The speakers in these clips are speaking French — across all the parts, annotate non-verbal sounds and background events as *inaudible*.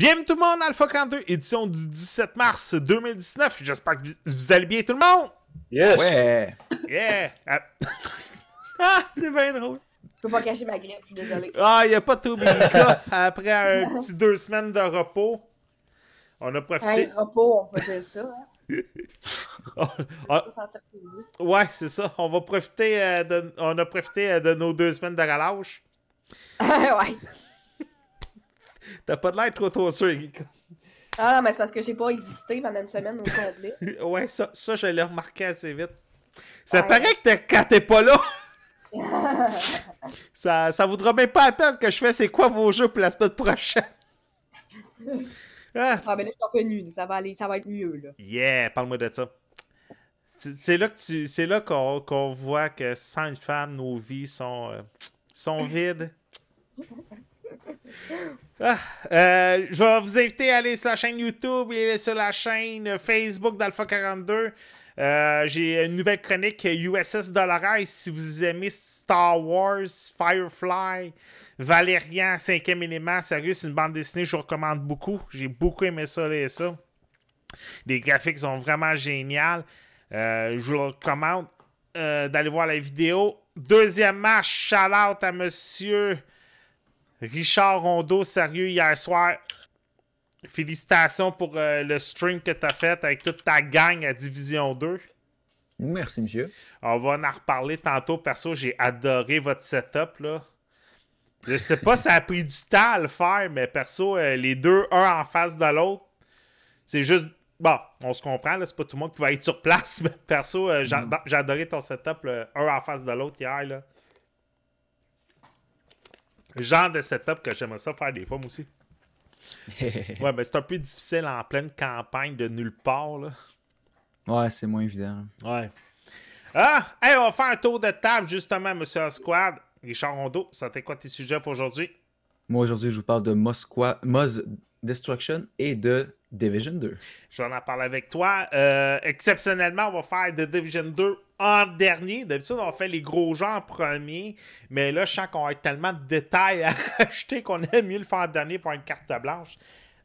Bienvenue tout le monde, Alpha 42, édition du 17 mars 2019. J'espère que vous allez bien tout le monde. Yes. Ouais. Yeah. Ah. *laughs* ah, c'est bien drôle. Je peux pas cacher ma grippe, je suis désolé. Ah, il a pas tout Après un *laughs* petit deux semaines de repos, on a profité. Un repos, on peut dire ça. Hein? *laughs* on, s'en Ouais, c'est ça. On va profiter euh, de, on a profité euh, de nos deux semaines de relâche. ouais. T'as pas de l'air trop trop sûr. Ah mais c'est parce que j'ai pas existé pendant une semaine au complet. *laughs* ouais, ça, ça je l'ai remarqué assez vite. Ça paraît que t'es quand t'es pas là. *laughs* ça, ça voudra même pas attendre que je fais c'est quoi vos jeux pour la semaine prochaine. *laughs* Ah. ah. ben là, je suis un Ça va, aller, ça va être mieux, là. Yeah, parle-moi de ça. C'est là que tu, c'est là qu'on, voit que sans une femme, nos vies sont, euh, sont vides. Ah, euh, je vais vous inviter à aller sur la chaîne YouTube et sur la chaîne Facebook d'Alpha 42. Euh, j'ai une nouvelle chronique USS Dolores. Si vous aimez Star Wars, Firefly, Valérian, 5 élément, sérieux, c'est une bande dessinée je vous recommande beaucoup. J'ai beaucoup aimé ça et ça. Les graphiques sont vraiment géniaux. Euh, je vous recommande d'aller voir la vidéo. Deuxième match, shout out à monsieur. Richard Rondeau, sérieux, hier soir, félicitations pour euh, le stream que tu as fait avec toute ta gang à Division 2. Merci, monsieur. On va en reparler tantôt. Perso, j'ai adoré votre setup. Là. Je sais pas si ça a pris du temps à le faire, mais perso, euh, les deux, un en face de l'autre, c'est juste. Bon, on se comprend, c'est pas tout le monde qui va être sur place, *laughs* mais perso, euh, j'ai mm. adoré ton setup, un en face de l'autre hier. Là. Genre de setup que j'aimerais ça faire des fois, moi aussi. *laughs* ouais, mais ben, c'est un peu difficile en pleine campagne de nulle part. Là. Ouais, c'est moins évident. Ouais. Ah, on va faire un tour de table justement, monsieur Squad. Richard Ça t'est quoi tes sujets pour aujourd'hui? Moi, aujourd'hui, je vous parle de Moscow, Mos Destruction et de Division 2. J'en en parle avec toi. Euh, exceptionnellement, on va faire The Division 2 en dernier. D'habitude, on fait les gros gens en premier. Mais là, je sens qu'on a tellement de détails à *laughs* acheter qu'on aime mieux le faire en dernier pour une carte blanche.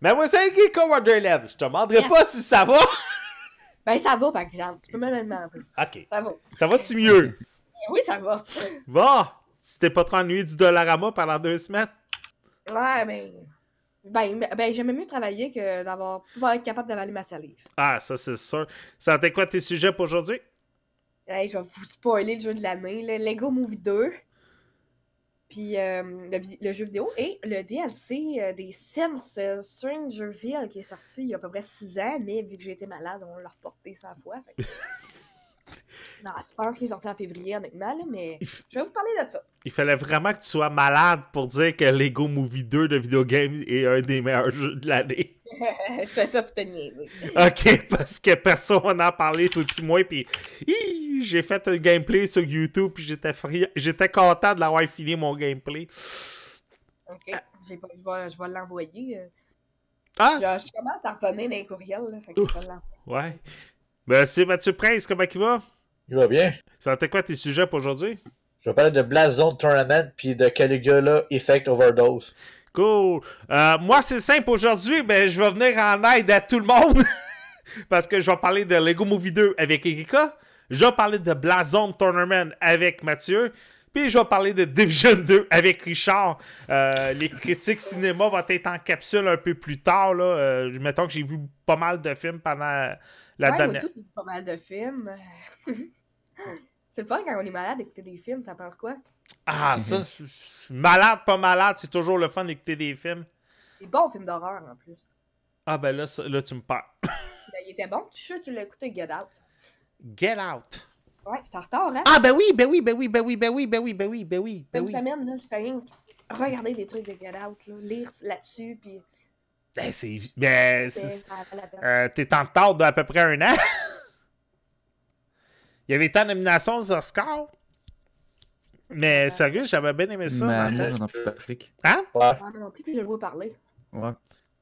Mais moi, c'est Geeko Wonderland. Je te demanderai pas si ça va. *laughs* ben, ça va, par exemple. Tu peux me le demander. OK. Ça va. Ça va-tu mieux? *laughs* oui, ça va. Bon. Si t'es pas trop ennuyé du Dollarama pendant deux semaines. Ouais, mais. Ben, ben j'aimais mieux travailler que d'avoir pouvoir être capable d'avaler ma salive. Ah, ça c'est sûr. Ça t'es quoi tes sujets pour aujourd'hui? je vais vous spoiler le jeu de l'année, le Lego Movie 2. Puis euh, le, jeu vidéo et le DLC euh, des Sims Strangerville qui est sorti il y a à peu près 6 ans, mais vu que j'ai malade, on l'a reporté 100 fois. *laughs* Non, je pense qu'il est sorti en février, honnêtement, là, mais je vais vous parler de ça. Il fallait vraiment que tu sois malade pour dire que Lego Movie 2 de Video Game est un des meilleurs jeux de l'année. *laughs* je fais ça pour te niaiser. ok, parce que personne n'en parlé, toi suite moi, puis j'ai fait un gameplay sur YouTube, puis j'étais j'étais content de l'avoir fini, mon gameplay. Ok, je vais, l'envoyer. Euh. Ah! Je, commence à revenir dans les courriels, là, je vais l'envoyer. Ouais. Ben, c'est Mathieu Prince, comment tu va? Il va bien. Ça C'était quoi tes sujets pour aujourd'hui? Je vais parler de Blazon Tournament puis de Caligula Effect Overdose. Cool. Euh, moi, c'est simple aujourd'hui, ben, je vais venir en aide à tout le monde *laughs* parce que je vais parler de Lego Movie 2 avec Erika. Je vais parler de Blazon Tournament avec Mathieu. Puis je vais parler de Division 2 avec Richard. Euh, les critiques cinéma vont être en capsule un peu plus tard. Là. Euh, mettons que j'ai vu pas mal de films pendant la ouais, tout, pas mal de films. *laughs* c'est le fun quand on est malade d'écouter des films, t'en penses quoi? Ah, mhm. ça, malade, pas malade, c'est toujours le fun d'écouter des films. Des bons films d'horreur en plus. Ah ben là, là tu me perds. *laughs* Ben, il était bon, tu sais, tu l'as écouté Get Out. Get Out. Ouais, je en retard, hein? Ah ben oui, ben oui, ben oui, ben oui, ben oui, ben oui, ben oui, ben oui. Ben une semaine, là, je fais rien regarder des trucs de Get Out, là, lire là-dessus, puis ben, c'est. Ben, euh, t'es en retard d'à peu près un an. *laughs* Il y avait tant de nominations aux Oscars. Mais sérieux, j'avais bien aimé ça. Mais moi, j'en ai plus Patrick. Hein? Ouais. non plus, je parler. Ouais.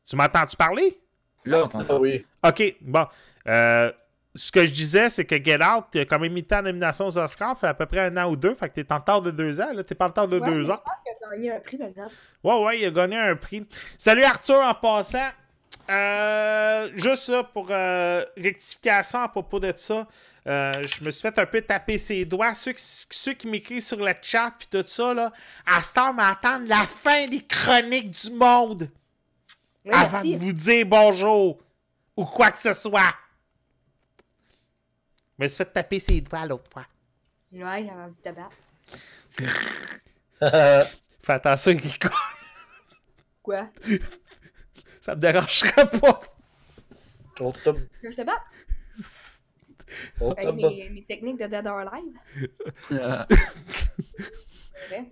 Tu m'entends-tu parler? Là, on t'entend, oui. OK, bon. Euh, ce que je disais, c'est que Get Out, tu as quand même mis ta nomination aux Oscars, fait à peu près un an ou deux, fait que t'es en retard de deux ans, là, t'es pas en retard de deux ans. Je pense qu'il a gagné un prix, Ouais, ouais, il a gagné un prix. Salut Arthur, en passant. Euh, juste pour euh, rectification à propos de ça, euh, je me suis fait un peu taper ses doigts. Ceux qui, m'écrit sur le chat puis tout ça, là, à ce temps, m'attendent la fin des chroniques du monde avant de vous dire bonjour ou quoi que ce soit. Mais me fait taper ses doigts l'autre fois. Ouais, j'avais envie de te battre. *laughs* Fais attention, Rico. Quoi? Ça me dérangerait pas. On te... Je te bats. On mes, mes, techniques de Dead or Alive.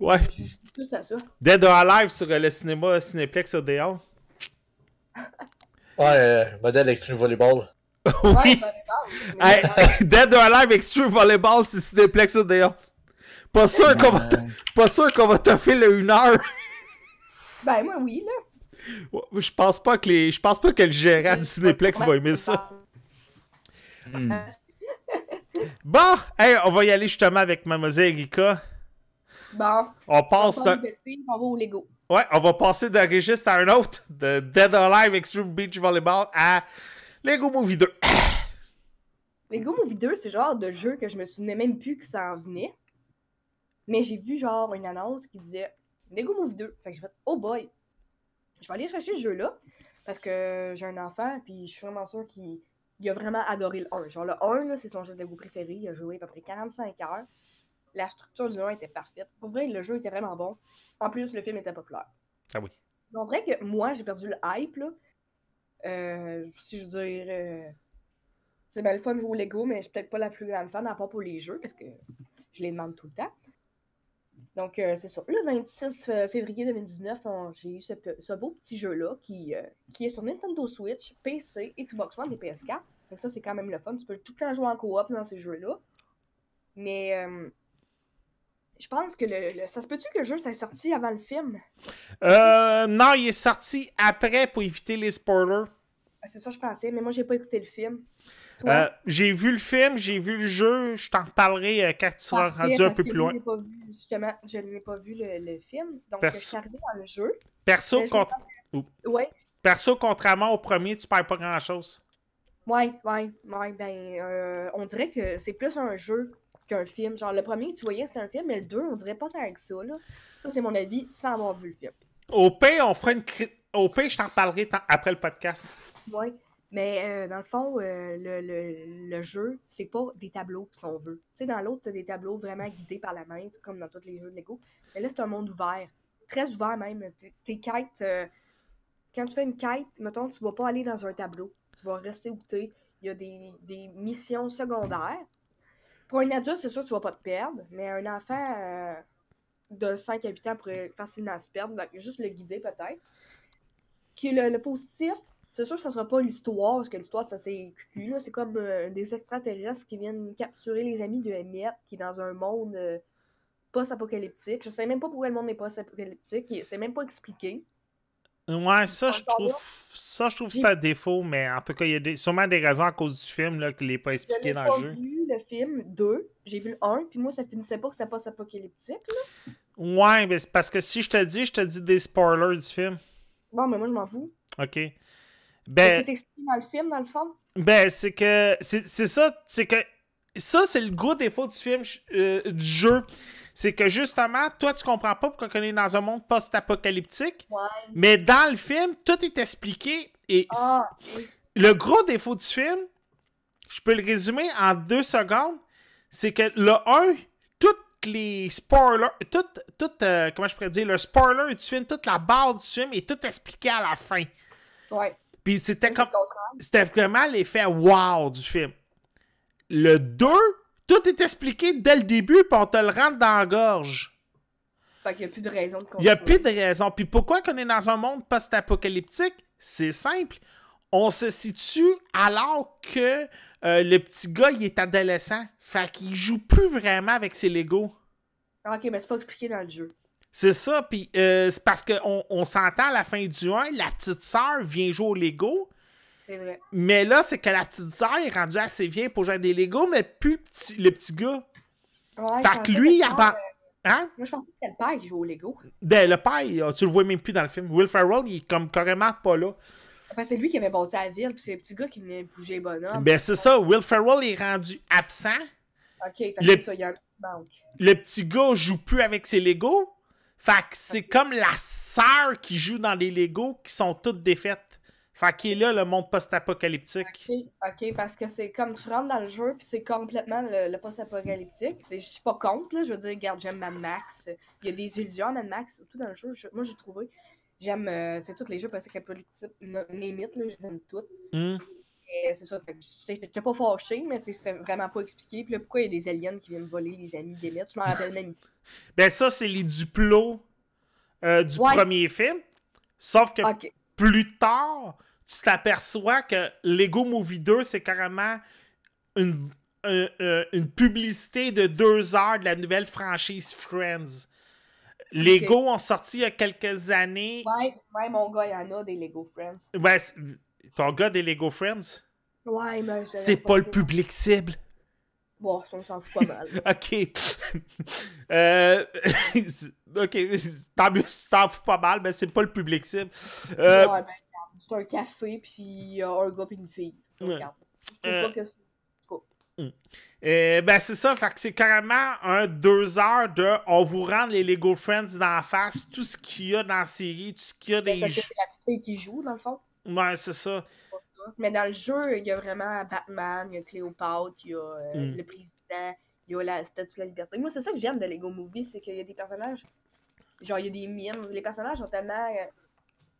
*laughs* ouais. Tout Dead or Alive sur euh, le cinéma Cinéplex Odeon. ouais, euh, modèle extreme volleyball. Oui. *laughs* dead or Alive Extreme Volleyball, c'est Cineplex, ça, Pas sûr qu'on va, pas sûr qu'on va le 1 heure. ben, moi, oui, là. Je pense pas que les, je pense pas que le gérant du Cinéplex va aimer ça. Hmm. *laughs* bon, on va y aller justement avec Mlle Erika. Bon. On passe. On va au Lego. Ouais, on va passer d'un registre à un autre, de Dead or Alive Extreme Beach Volleyball à Lego Movie 2. *coughs* Lego Movie 2, c'est genre de jeu que je me souvenais même plus que ça en venait. Mais j'ai vu genre une annonce qui disait Lego Movie 2. Fait que j'ai fait Oh boy! Je vais aller chercher ce jeu-là parce que j'ai un enfant puis je suis vraiment sûre qu'il a vraiment adoré le 1. Genre, le 1, c'est son jeu de Lego préféré. Il a joué à peu près 45 heures. La structure du 1 était parfaite. Pour vrai, le jeu était vraiment bon. En plus, le film était populaire. Ah oui. Donc, vrai que moi, j'ai perdu le hype, là, euh, si je veux dire, euh, c'est mal le fun de jouer au Lego, mais je suis peut-être pas la plus grande fan, à part pour les jeux, parce que je les demande tout le temps. Donc, euh, c'est ça. Le 26 euh, février 2019, j'ai eu ce, beau petit jeu-là qui, qui est sur Nintendo Switch, PC, Xbox One et PS4. Donc ça, c'est quand même le fun. Tu peux tout le temps jouer en coop dans ces jeux-là. Mais je pense que le, ça se peut-tu que le jeu soit sorti avant le film? Euh, non, il est sorti après pour éviter les spoilers. Ah, c'est ça je pensais, mais moi, j'ai pas écouté le film. Euh, j'ai vu le film, j'ai vu le jeu, je t'en parlerai euh, quand tu seras rendu un peu plus loin. je n'ai pas vu le, film, donc je suis arrivé dans le jeu. Perso, contrairement au premier, tu perds pas grand-chose. Oui, ouais, ouais, ben, on dirait que c'est plus un jeu un film. Genre, le premier tu voyais, c'était un film, mais le deux, on dirait pas tant que ça. Ça, c'est mon avis, sans avoir vu le film. Au pain, on fera une Au pire, je t'en parlerai après le podcast. Oui. Mais euh, dans le fond, euh, le, le, jeu, c'est pas des tableaux, si on veut. Tu sais, dans l'autre, t'as des tableaux vraiment guidés par la main, comme dans tous les jeux de Lego. Mais là, c'est un monde ouvert. Très ouvert même. Tes quêtes. Euh, quand tu fais une quête, mettons, tu vas pas aller dans un tableau. Tu vas rester où tu es. Il y a des, des missions secondaires pour un adulte, c'est sûr que tu vas pas te perdre, mais un enfant euh, de 5 habitants pourrait facilement se perdre, ben, juste le guider peut-être. Qui le, positif, c'est sûr que ça sera pas l'histoire, parce que l'histoire, ça c'est cucu, C'est comme euh, des extraterrestres qui viennent capturer les amis de Emmett, qui est dans un monde euh, post-apocalyptique. Je sais même pas pourquoi le monde est post-apocalyptique, c'est même pas expliqué. Ouais, ça je, trouve, ça, je trouve ça, c'est un défaut, mais en tout cas, il y a sûrement des raisons à cause du film là, qui n'est pas expliqué dans le jeu film, 2, J'ai vu le 1, puis moi, ça finissait pas que ça passe apocalyptique, là. Ouais, mais c'est parce que si je te dis, je te dis des spoilers du film. Non, mais moi, je m'en fous. OK. Ben, c'est expliqué dans le film, dans le fond? Ben, c'est que. C'est ça. C'est que. Ça, c'est le gros défaut du film, euh, du jeu. C'est que justement, toi, tu comprends pas pourquoi on est dans un monde post-apocalyptique. Ouais. Mais dans le film, tout est expliqué. Et ah, le gros défaut du film, je peux le résumer en deux secondes. C'est que le 1, toutes les spoilers, tout, euh, comment je pourrais dire, le spoiler du film, toute la barre du film est tout expliqué à la fin. Ouais. Puis c'était comme. vraiment l'effet wow du film. Le 2, tout est expliqué dès le début, puis on te le rentre dans la gorge. Fait qu'il n'y a plus de raison de continuer. Il n'y a plus de raison. Puis pourquoi qu'on est dans un monde post-apocalyptique? C'est simple on se situe alors que euh, le petit gars, il est adolescent. Fait qu'il joue plus vraiment avec ses Legos. Ok, mais c'est pas expliqué dans le jeu. C'est ça, puis euh, c'est parce qu'on on, s'entend à la fin du 1, la petite sœur vient jouer aux Lego. C'est vrai. Mais là, c'est que la petite sœur est rendue assez vieille pour jouer à des Lego, mais plus petit, le petit gars. Ouais, fait que lui, il abandonne. Euh, hein? Moi, je pensais que le père qui joue aux Lego. Ben, le père, tu le vois même plus dans le film. Will Ferrell, il est comme carrément pas là c'est lui qui avait bâti la ville, puis c'est le petit gars qui venait bouger bonhomme. Ben, c'est ça. Will Ferrell est rendu absent. OK, fait le... ça, il y a un petit manque. Le petit gars joue plus avec ses Legos. Fait que c'est comme la sœur qui joue dans les Legos qui sont toutes défaites. Fait qu'il est là, le monde post-apocalyptique. ok, parce que c'est comme tu rentres dans le jeu, puis c'est complètement le, post-apocalyptique. Je suis pas contre, là. Je veux dire, regarde, j'aime Mad Max. Il y a des illusions à Mad Max, tout dans le jeu. moi, j'ai trouvé. J'aime, c'est euh, toutes tous les jeux parce que les mythes, là, je les aime toutes. Hmm. C'est ça, je que t'ai pas fâché, mais c'est vraiment pas expliqué. Puis là, pourquoi il y a des aliens qui viennent voler les amis des mythes, je m'en rappelle même *laughs* ben ça, c'est les duplos euh, du premier film. Sauf que plus tard, tu t'aperçois que Lego Movie 2, c'est carrément une, euh, une publicité de deux heures de la nouvelle franchise Friends. Lego ont sorti il y a quelques années. Ouais, mon gars, il y en a des Lego Friends. Ouais, ton gars des Lego Friends? Ouais, mais C'est pas, le public cible. Bon, ça, on s'en fout pas mal. *laughs* ok. *laughs* euh... *laughs* ok, tant mieux si t'en fous pas mal, mais c'est pas le public cible. Euh, ouais, ben, c'est un café, puis il y a un gars, puis une fille. Ouais. pas euh, que Mm. Eh ben c'est ça, fait que c'est carrément un deux heures de on vous rend les Lego Friends dans la face, tout ce qu'il y a dans la série, tout ce qu'il y a des jeux. C'est la petite fille qui joue, dans le fond. Ouais, c'est ça. Mais dans le jeu, il y a vraiment Batman, il y a Cléopâtre, il y a euh, mm. le président, il y a la Statue de la Liberté. Moi, c'est ça que j'aime de Lego Movie, c'est qu'il y a des personnages. Genre, il y a des mimes. Les personnages sont tellement euh,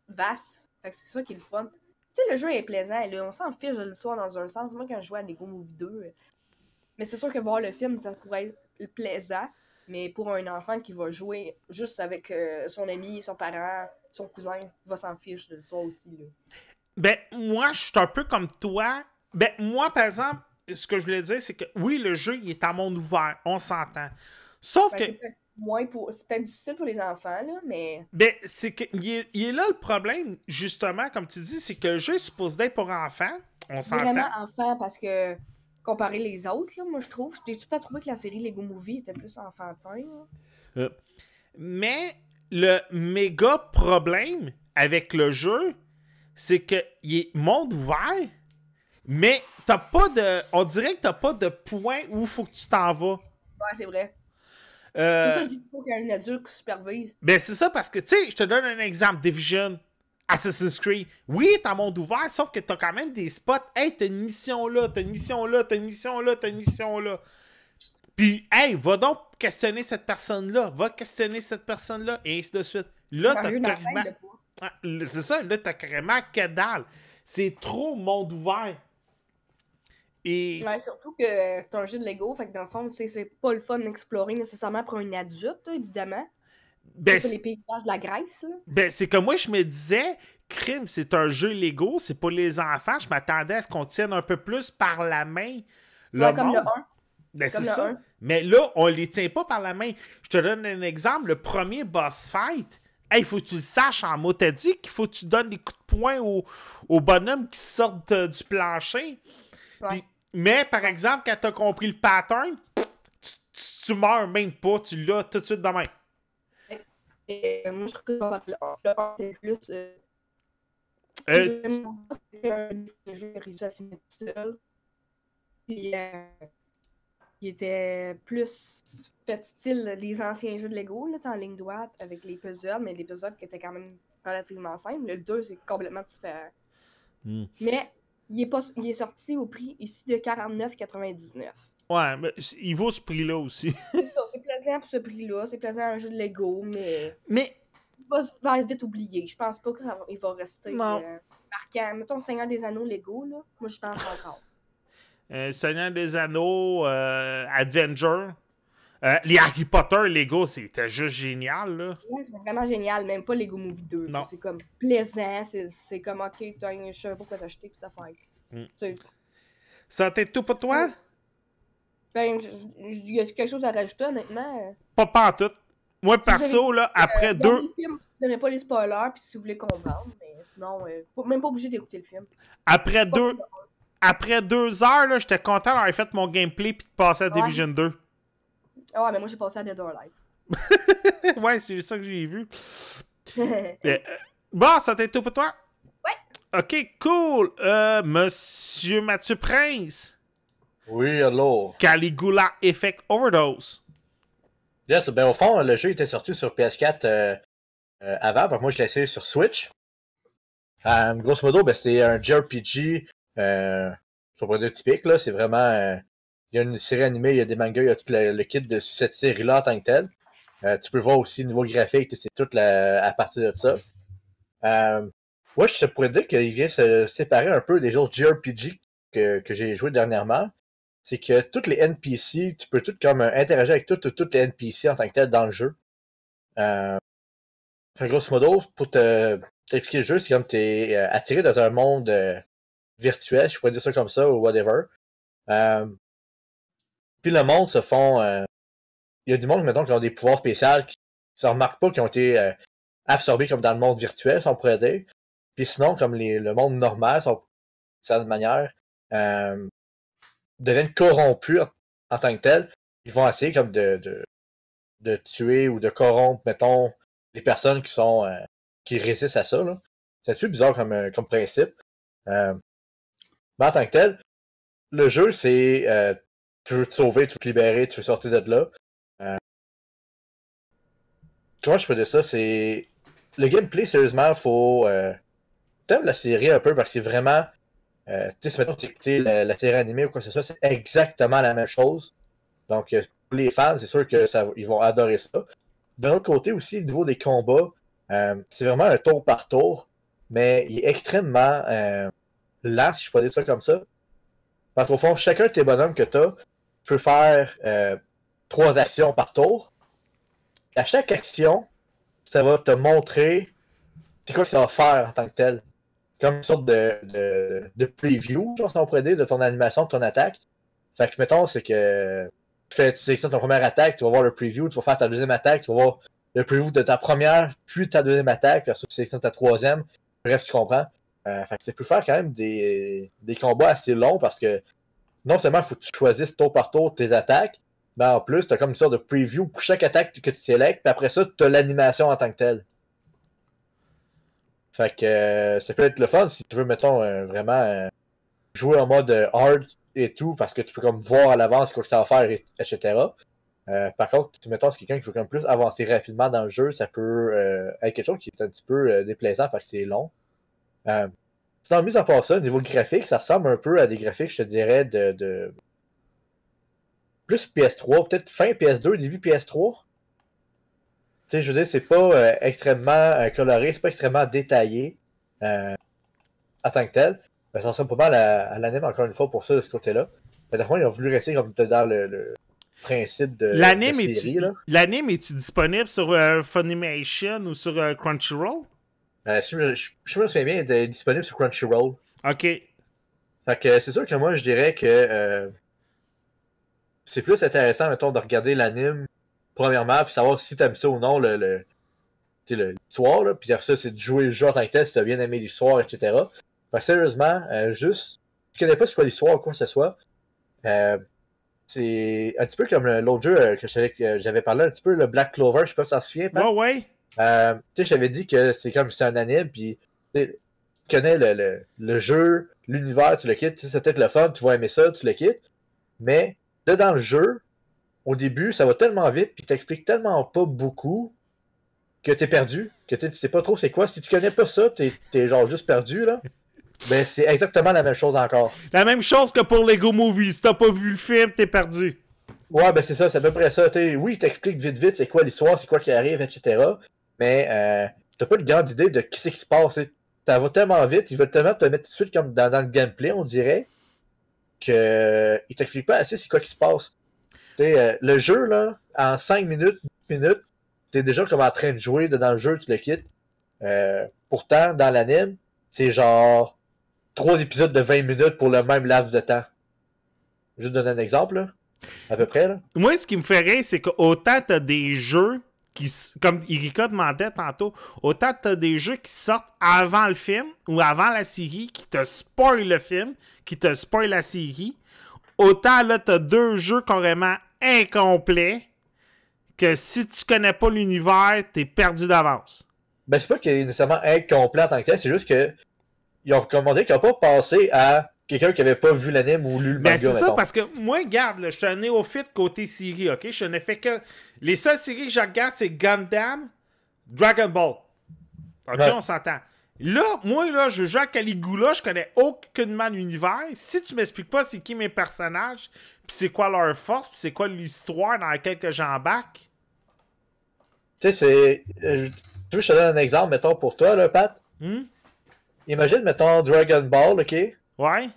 vastes. Fait que c'est ça qui est le fun. Tu sais, le jeu est plaisant. on s'en fiche de l'histoire dans un sens. Moi, quand je jouais à Lego Movie 2, euh, mais c'est sûr que voir le film, ça pourrait être plaisant. Mais pour un enfant qui va jouer juste avec euh, son ami, son parent, son cousin, il va s'en fiche de soir aussi. Ben, moi, je suis un peu comme toi. Ben, moi, par exemple, ce que je voulais dire, c'est que oui, le jeu, il est à monde ouvert. On s'entend. Sauf ben, que moins pour. C'est peut-être difficile pour les enfants, là, mais. Ben, c'est que. Il est, là le problème, justement, comme tu dis, c'est que le jeu est supposé être pour enfants. On s'entend. Vraiment enfant, parce que. Comparé les autres, moi, je trouve. J'ai tout à trouvé que la série Lego Movie était plus enfantin. Euh, mais le méga problème avec le jeu, c'est que il est monde ouvert, mais t'as pas de. On dirait que t'as pas de point où il faut que tu t'en vas. Ouais, c'est vrai. C'est euh, ça, adulte qui supervise. Ben, c'est ça, parce que, tu sais, je te donne un exemple. Division, Assassin's Creed. Oui, t'as monde ouvert, sauf que t'as quand même des spots. Hey, t'as une mission là, t'as une mission là, t'as une mission là, t'as une mission là. Puis, hey, va donc questionner cette personne-là, va questionner cette personne-là, et ainsi de suite. Là, t'as carrément. C'est ça, là, t'as carrément que dalle. C'est trop monde ouvert surtout que c'est un jeu de Lego, fait que dans le fond, c'est pas le fun d'explorer nécessairement pour un adulte, évidemment. Ben, les paysages de la Grèce. Ben, c'est comme moi, je me disais, crime, c'est un jeu Lego, c'est pour les enfants. Je m'attendais à ce qu'on tienne un peu plus par la main le comme Le 1. Ben, c'est ça. Mais là, on les tient pas par la main. Je te donne un exemple. Le premier boss fight, il faut que tu le saches en mot. T'as dit qu'il faut que tu donnes des coups de poing au, au bonhomme qui sortent euh, du plancher. Mais par exemple, quand tu as compris le pattern, tu, tu, meurs même pas, tu l'as tout de suite demain. Et, moi, je trouve que c'est plus. Euh, euh... Le jeu réussi à finir tout seul. Puis, euh, il était plus fait style les anciens jeux de Lego, là, en ligne droite, avec les puzzles, mais les puzzles qui étaient quand même relativement simples. Le 2, c'est complètement différent. Hmm. Mais il est, pas, il est sorti au prix ici de 49,99. Ouais, mais il vaut ce prix-là aussi. c'est c'est plaisant pour ce prix-là. C'est plaisant un jeu de Lego, mais. Mais. Il va vite oublier. Je pense pas qu'il va rester euh, non. marquant. Mettons Seigneur des Anneaux Lego, là. Moi, je pense encore. Euh, Seigneur des Anneaux, euh, Adventure... Euh, les Harry Potter Lego, c'était juste génial. Là. Oui, c'est vraiment génial, même pas Lego Movie 2. C'est comme plaisant, c'est comme ok, t'as un sais pas quoi t'acheter, tout ça. fait. Ça t'est tout pour toi? Ben, y a quelque chose à rajouter, honnêtement? Pas pas tout. Moi, perso, là, après euh, deux. Films, ne pas les spoilers, puis si vous voulez comprendre, mais sinon, euh, même pas obligé d'écouter le film. Après deux. Après deux heures, j'étais content d'avoir fait mon gameplay puis de passer à Division 2. Ah, oh, mais moi, j'ai passé à Dead or Alive. *laughs* ouais, c'est ça que j'ai vu. *laughs* Euh, bon, ça t'est tout pour toi? Ouais. Ok, cool. Euh, Monsieur Mathieu Prince. Oui, alors. Caligula Effect Overdose. Yes, ben au fond, le jeu était sorti sur PS4 euh, avant, parce moi je l'ai essayé sur Switch. grosso modo, ben, c'est un JRPG, euh, de typique, là. C'est vraiment il y a une série animée, il y a des mangas, il y a tout le, kit de cette série-là en tant que tel. Euh, tu peux voir aussi le niveau graphique, c'est tout la, euh, à partir de ça. Euh, ouais, je te pourrais dire qu'il vient se séparer un peu des autres JRPG que, que j'ai joué dernièrement. C'est que toutes les NPC, tu peux tout comme euh, interagir avec toutes tout, les NPC en tant que tel dans le jeu. Euh, grosso modo, pour te t'expliquer le jeu, c'est comme t'es attiré dans un monde virtuel, je pourrais dire ça comme ça ou whatever. Puis le monde se font. Euh, il y a du monde, mettons, qui ont des pouvoirs spéciaux qui se remarquent pas, qui ont été euh, absorbés comme dans le monde virtuel, sans on pourrait dire. Puis sinon, comme les, le monde normal, sont, de certaine manière, euh, deviennent corrompus en, tant que tel. Ils vont essayer comme de, de, tuer ou de corrompre, mettons, les personnes qui sont euh, qui résistent à ça. C'est un peu bizarre comme, comme principe. Euh, mais en tant que tel, le jeu, c'est tu veux te sauver, tu veux te libérer, tu veux sortir de là. Euh, comment je peux dire ça? C'est. Le gameplay, sérieusement, faut. Euh... T'aimes la série un peu parce que c'est vraiment. Euh, tu sais, si maintenant tu écoutais la, série animée ou quoi que ce soit, c'est exactement la même chose. Donc, euh, pour les fans, c'est sûr qu'ils vont adorer ça. D'un autre côté aussi, au niveau des combats, c'est vraiment un tour par tour, mais il est extrêmement euh, lent, si je peux dire ça comme ça. Parce qu'au fond, chacun de tes bonhommes que tu as peux faire euh, trois actions par tour. À chaque action, ça va te montrer c'est quoi que ça va faire en tant que tel. Comme une sorte de, de, preview, genre, si on pourrait dire, de ton animation, de ton attaque. Fait que, mettons, c'est que tu, fais, sélectionnes ta première attaque, tu vas voir le preview, tu vas faire ta deuxième attaque, tu vas voir le preview de ta première, puis ta deuxième attaque, puis tu sélectionnes ta troisième. Bref, tu comprends. Euh, fait que ça peut faire quand même des, des combats assez longs parce que non seulement il faut que tu choisisses tour par tour tes attaques, mais en plus, tu as comme une sorte de preview pour chaque attaque que tu sélectes, puis après ça, tu as l'animation en tant que telle. Fait que euh, ça peut être le fun si tu veux, mettons, euh, vraiment euh, jouer en mode hard et tout, parce que tu peux comme voir à l'avance quoi que ça va faire, etc. par contre, si mettons, c'est quelqu'un qui veut comme plus avancer rapidement dans le jeu, ça peut être quelque chose qui est un petit peu déplaisant parce que c'est long. Sinon, mis à part ça, niveau graphique, ça ressemble un peu à des graphiques, je te dirais, de. Plus PS3, peut-être fin PS2, début PS3. Tu sais, je veux dire, c'est pas euh, extrêmement euh, coloré, c'est pas extrêmement détaillé euh, en tant que tel. Mais ben, ça ressemble pas mal à, l'anime, encore une fois, pour ça, de ce côté-là. Mais ben, d'après, ils ont voulu rester comme dans le, principe de l'anime. L'anime, est-tu disponible sur Funimation ou sur Crunchyroll? Euh, je, me souviens bien, d'être disponible sur Crunchyroll. OK. Fait que c'est sûr que moi, je dirais que euh, c'est plus intéressant, mettons, de regarder l'anime, premièrement, puis savoir si t'aimes ça ou non, le, le, l'histoire, là. Puis après ça, c'est de jouer le jeu en tant que tel, si t'as bien aimé l'histoire, etc. Fait que sérieusement, euh, juste, Je connais pas c'est l'histoire ou quoi que ce soit, euh, c'est un petit peu comme l'autre jeu que j'avais parlé, un petit peu le Black Clover, je sais pas si ça se souvient. Ouais, ouais. Euh, tu sais, j'avais dit que c'est comme si c'est un anime, puis tu connais le, le, jeu, l'univers, tu le quittes, c'est peut-être le fun, tu vas aimer ça, tu le quittes. Mais dedans le jeu, au début, ça va tellement vite, puis t'explique tellement pas beaucoup que t'es perdu, que tu sais pas trop c'est quoi. Si tu connais pas ça, t'es es genre juste perdu, là. Ben, c'est exactement la même chose encore. La même chose que pour Lego Movie. Si t'as pas vu le film, t'es perdu. Ouais, ben c'est ça, c'est à peu près ça. T'sais, oui, t'expliques vite vite c'est quoi l'histoire, c'est quoi qui arrive, etc mais euh, t'as pas une grande idée de qui ce qui se passe. Ça va tellement vite, ils veulent tellement te mettre tout de suite comme dans, le gameplay, on dirait, que ils t'expliquent pas assez c'est quoi qui se passe. Euh, le jeu, là, en 5 minutes, 10 minutes, t'es déjà comme en train de jouer dans le jeu, tu le quittes. Euh, pourtant, dans l'anime, c'est genre 3 épisodes de 20 minutes pour le même laps de temps. Je vais donner un exemple, à peu près. Moi, ce qui me ferait, c'est qu'autant t'as des jeux comme Irika demandait tantôt, autant tu des jeux qui sortent avant le film ou avant la série, qui te spoil le film, qui te spoil la série, autant là, tu as deux jeux carrément incomplets que si tu connais pas l'univers, tu es perdu d'avance. Ben, c'est pas qu'il est nécessairement incomplet en tant que tel, c'est juste que ils ont recommandé qu'ils n'ont pas passé à quelqu'un qui n'avait pas vu l'anime ou lu le ben, manga. Ben c'est ça, parce que moi, regarde, je suis un néophyte côté série, ok? Je n'ai fait que. Les seules séries que je regarde, c'est Gundam, Dragon Ball. Ok, on s'entend. Là, moi, là, je joue à Caligula, je connais aucunement l'univers. Si tu m'expliques pas c'est qui mes personnages, puis c'est quoi leur force, puis c'est quoi l'histoire dans laquelle j'embarque. Tu sais, c'est. Euh, tu veux, que je te donne un exemple, mettons, pour toi, là, Pat. Hmm? Imagine, mettons, Dragon Ball, ok? Ouais.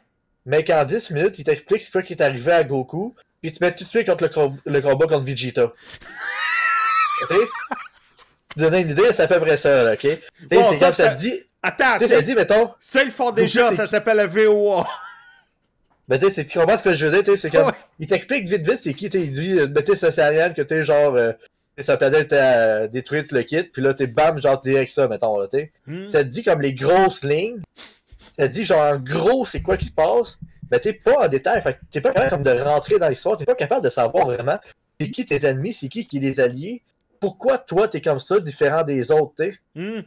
Mais qu'en 10 minutes, il t'explique ce qui est arrivé à Goku, puis tu mets tout de suite contre le, combat contre Vegeta. *laughs* ok? Pour donner une idée, ça s'appelle vrai ça, ça, ok? Bon, ça, te dit. Attends, ça dit, mettons. Ça, ils font déjà, ça s'appelle la VOA. Mais tu sais, tu comprends ce que je veux dire, c'est comme. Il t'explique vite, vite, c'est qui, tu il dit, euh, mais tu sais, c'est que t'es genre. Euh, sa planète a tout le kit, puis là, t'es bam, genre direct ça, mettons, là, tu hmm. Ça te dit comme les grosses lignes, t'as dit genre en gros c'est quoi qui se passe, mais ben, t'es pas en détail. Fait t'es pas capable comme de rentrer dans l'histoire, t'es pas capable de savoir vraiment c'est qui tes ennemis, c'est qui qui les alliés, pourquoi toi t'es comme ça, différent des autres, t'es. Hmm.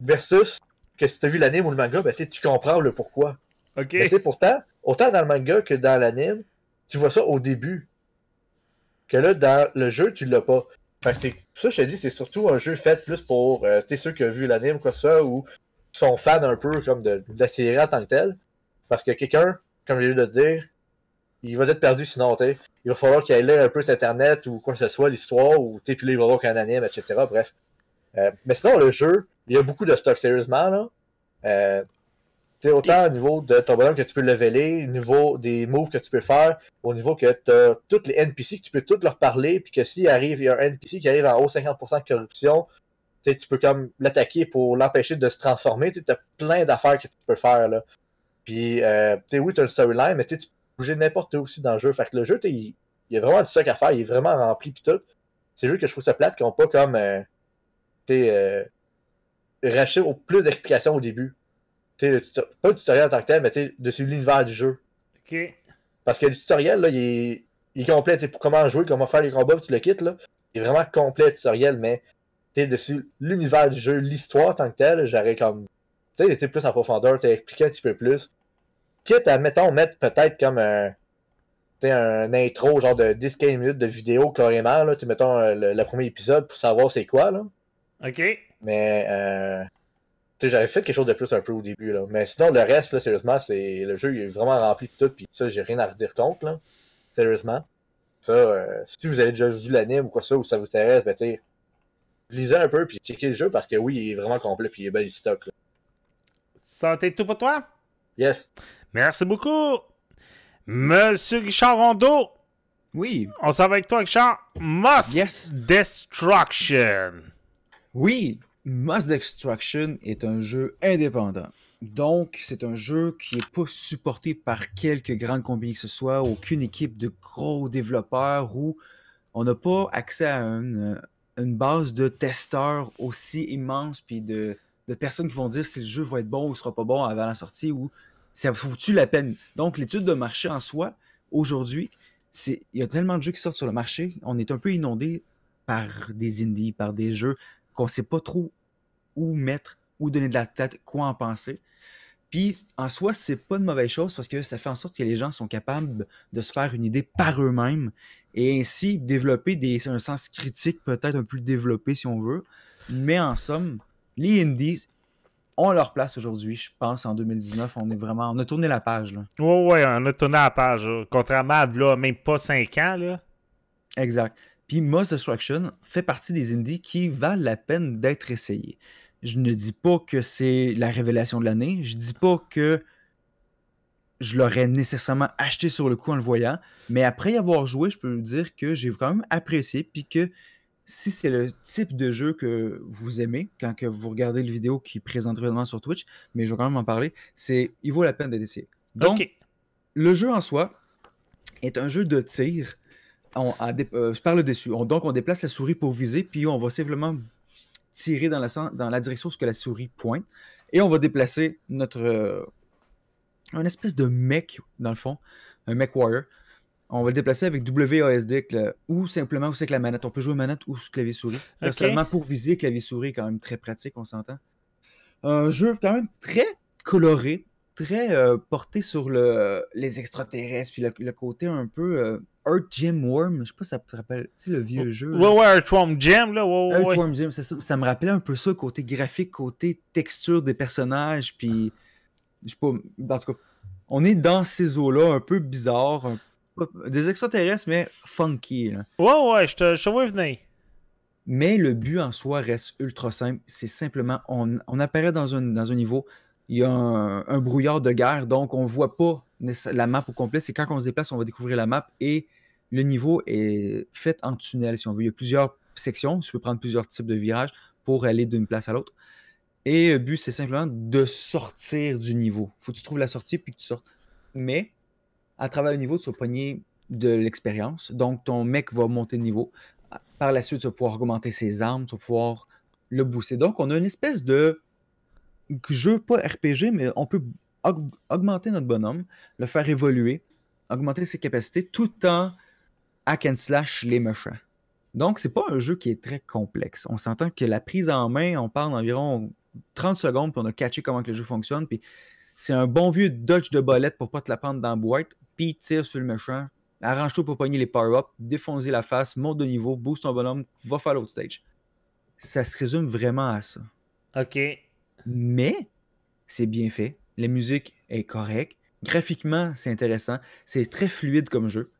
Versus que si t'as vu l'anime ou le manga, ben tu comprends le pourquoi. Ok. Mais pourtant, autant dans le manga que dans l'anime, tu vois ça au début. Que là, dans le jeu, tu l'as pas. Fait que ça, je te dis, c'est surtout un jeu fait plus pour euh, t'es sûr qui ont vu l'anime, ou quoi ça, ou sont fans un peu comme de, la série en tant que telle. Parce que quelqu'un, comme j'ai vu de le dire, il va être perdu sinon, tu Il va falloir qu'il aille un peu sur Internet ou quoi que ce soit, l'histoire, ou t'es puis là, il va voir qu'un anime, etc. Bref. Euh, mais sinon, le jeu, il y a beaucoup de stock, sérieusement, là. Euh, tu autant au niveau de ton bonhomme que tu peux leveler, au niveau des moves que tu peux faire, au niveau que tu as tous les NPC, que tu peux tous leur parler, puis que s'il arrive, il y a un NPC qui arrive en haut 50% de corruption, tu peux comme l'attaquer pour l'empêcher de se transformer. Tu as plein d'affaires que tu peux faire. Là. Puis, euh, oui, tu as storyline, mais tu peux bouger n'importe où aussi dans le jeu. Fait que le jeu, il, y a vraiment du sac à faire. Il est vraiment rempli. Puis tout. C'est juste que je trouve ça plate qu'on n'ont pas comme. Euh, euh racheté au plus d'explications au début. pas le tutoriel en tant que tel, mais dessus l'univers du jeu. OK. Parce que le tutoriel, là, il est, il est complet. Pour comment jouer, comment faire les combats, tu le quittes. Là. Il est vraiment complet, le tutoriel, mais dessus l'univers du jeu, l'histoire tant que telle, j'aurais comme peut-être été plus en profondeur, t'as expliqué un petit peu plus. Quitte à, mettons, mettre peut-être comme un, un intro, genre de 10-15 minutes de vidéo carrément, là, mettons euh, le, premier épisode pour savoir c'est quoi. Là. OK. Mais euh, j'avais fait quelque chose de plus un peu au début. Là. Mais sinon, le reste, là, sérieusement, c'est le jeu il est vraiment rempli de tout. pis ça, j'ai rien à redire contre. Là. Sérieusement. Ça, euh, si vous avez déjà vu l'anime ou quoi ça, ou ça vous intéresse, ben, lisez un peu puis checkez le jeu parce que oui, il est vraiment complet puis il est bien stock. Ça a tout pour toi? Yes. Merci beaucoup. Monsieur Richard Rondeau. Oui. On s'en va avec toi, Richard. Mass Destruction. Oui, Mass Destruction est un jeu indépendant. Donc, c'est un jeu qui n'est pas supporté par quelques grandes compagnies que ce soit, aucune équipe de gros développeurs où on n'a pas accès à un... Euh, une base de testeurs aussi immense, puis de, personnes qui vont dire si le jeu va être bon ou sera pas bon avant la sortie, ou ça vaut-tu la peine. Donc, l'étude de marché en soi, aujourd'hui, il y a tellement de jeux qui sortent sur le marché, on est un peu inondé par des indies, par des jeux qu'on ne sait pas trop où mettre, où donner de la tête, quoi en penser. Puis en soi, c'est pas une mauvaise chose parce que ça fait en sorte que les gens sont capables de se faire une idée par eux-mêmes et ainsi développer des, un sens critique peut-être un peu développé si on veut. Mais en somme, les indies ont leur place aujourd'hui, je pense, en 2019. On est vraiment. On a tourné la page. Oui, oui, on a tourné la page. Contrairement à là, même pas 5 ans. Exact. Puis Moss Destruction fait partie des indies qui valent la peine d'être essayés. Je ne dis pas que c'est la révélation de l'année. Je dis pas que je l'aurais nécessairement acheté sur le coup en le voyant. Mais après y avoir joué, je peux vous dire que j'ai quand même apprécié. Puis que si c'est le type de jeu que vous aimez, quand que vous regardez la vidéo qui présente réellement sur Twitch, mais je vais quand même en parler, c'est il vaut la peine d'essayer. Donc, le jeu en soi est un jeu de tir on, euh, parle par le dessus. donc, on déplace la souris pour viser, puis on va simplement tirer dans la, dans la direction ce que la souris pointe. Et on va déplacer notre. Euh, un espèce de mec, dans le fond, un mec wire. On va le déplacer avec WASD ou simplement où c'est que la manette. On peut jouer manette ou clavier souris. Personnellement, pour viser, clavier souris est quand même très pratique, on s'entend. Un jeu quand même très coloré, très euh, porté sur le, les extraterrestres, puis le, côté un peu euh, Earth Worm. Je sais pas si ça te rappelle, tu sais, le vieux jeu. Ouais, ouais, Earthworm Jim, là. Ouais, ouais, Earthworm Jim, ça. Ça me rappelait un peu ça, côté graphique, côté texture des personnages, puis je sais pas, en tout cas, on est dans ces eaux-là un peu bizarres, des extraterrestres, mais funky. Là. Ouais, ouais, je te, je venir. Mais le but en soi reste ultra simple. C'est simplement, on, apparaît dans un, dans un niveau, il y a un, brouillard de guerre, donc on ne voit pas la map au complet. C'est quand on se déplace, on va découvrir la map et le niveau est fait en tunnel, si on veut. Il y a plusieurs sections, tu peux prendre plusieurs types de virages pour aller d'une place à l'autre. Et le but, c'est simplement de sortir du niveau. faut que tu trouves la sortie puis que tu sortes. Mais à travers le niveau, tu vas pogner de l'expérience. Donc, ton mec va monter de niveau. Par la suite, tu vas pouvoir augmenter ses armes, tu vas pouvoir le booster. Donc, on a une espèce de jeu pas RPG, mais on peut augmenter notre bonhomme, le faire évoluer, augmenter ses capacités tout en hack and slash les méchants. Donc, c'est pas un jeu qui est très complexe. On s'entend que la prise en main, on parle d'environ 30 secondes, pour on a catché comment que le jeu fonctionne, puis c'est un bon vieux dodge de bolette pour pas te la pendre dans la boîte, puis tire sur le méchant, arrange tout pour pogner les power-ups, défoncer la face, monte de niveau, boost ton bonhomme, va faire l'autre stage. Ça se résume vraiment à ça. OK mais c'est bien fait. La musique est correcte. Graphiquement, c'est intéressant. C'est très fluide comme jeu.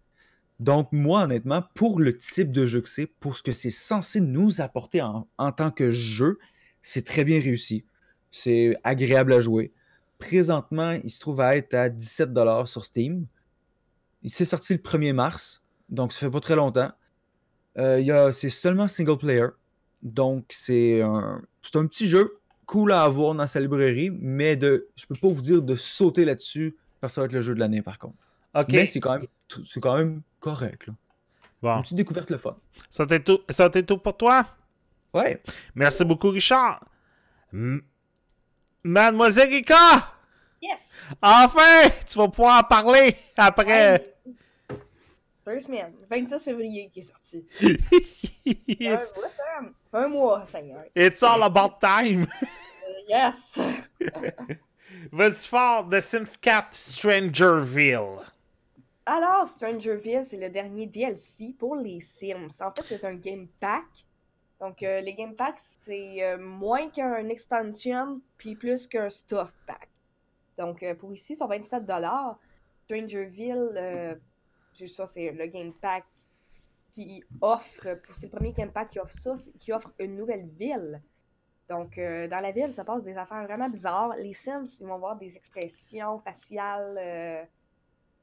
Donc, moi, honnêtement, pour le type de jeu que c'est, pour ce que c'est censé nous apporter en, tant que jeu, c'est très bien réussi. C'est agréable à jouer. Présentement, il se trouve à être à 17$ sur Steam. Il s'est sorti le 1er mars, donc ça fait pas très longtemps. Euh, c'est seulement single player. Donc, c'est un petit jeu cool à avoir dans sa librairie, mais de, je peux pas vous dire de sauter là-dessus parce que ça va être le jeu de l'année par contre. Ok. Mais c'est quand même, c'est quand même correct. Là. Bon. Une petite découverte le fun. Ça tout, ça tout pour toi? Ouais. Merci beaucoup, Richard. Mademoiselle Rika! Yes! Enfin! Tu vas pouvoir en parler après deux semaines, 26 février qui est sorti. *laughs* un, mois, Seigneur. It's all about time. *laughs* yes. *laughs* vas The Sims 4 Strangerville. Alors, Strangerville, c'est le dernier DLC pour les Sims. En fait, c'est un game pack. Donc, euh, les game packs, c'est euh, moins qu'un extension, puis plus qu'un stuff pack. Donc, euh, pour ici, ils sont 27 Strangerville ça, c'est le Game Pack qui offre, c'est le premier Game Pack qui offre ça, qui offre une nouvelle ville. Donc, euh, dans la ville, ça passe des affaires vraiment bizarres. Les Sims, ils vont avoir des expressions faciales, euh,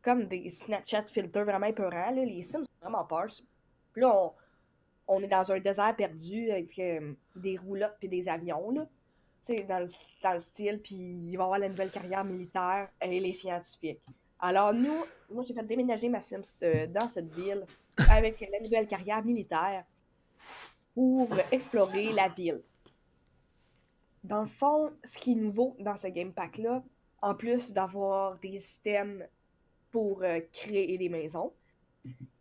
comme des Snapchat filters vraiment épeurants. Les Sims vraiment peur. là, on, est dans un désert perdu avec euh, des roulottes et des avions, là. Dans le, dans le style, puis ils vont avoir la nouvelle carrière militaire et les scientifiques. Alors, nous, moi, j'ai fait déménager ma Sims euh, dans cette ville avec la nouvelle carrière militaire pour explorer la ville. Dans le fond, ce qui est nouveau dans ce game pack-là, en plus d'avoir des items pour euh, créer des maisons,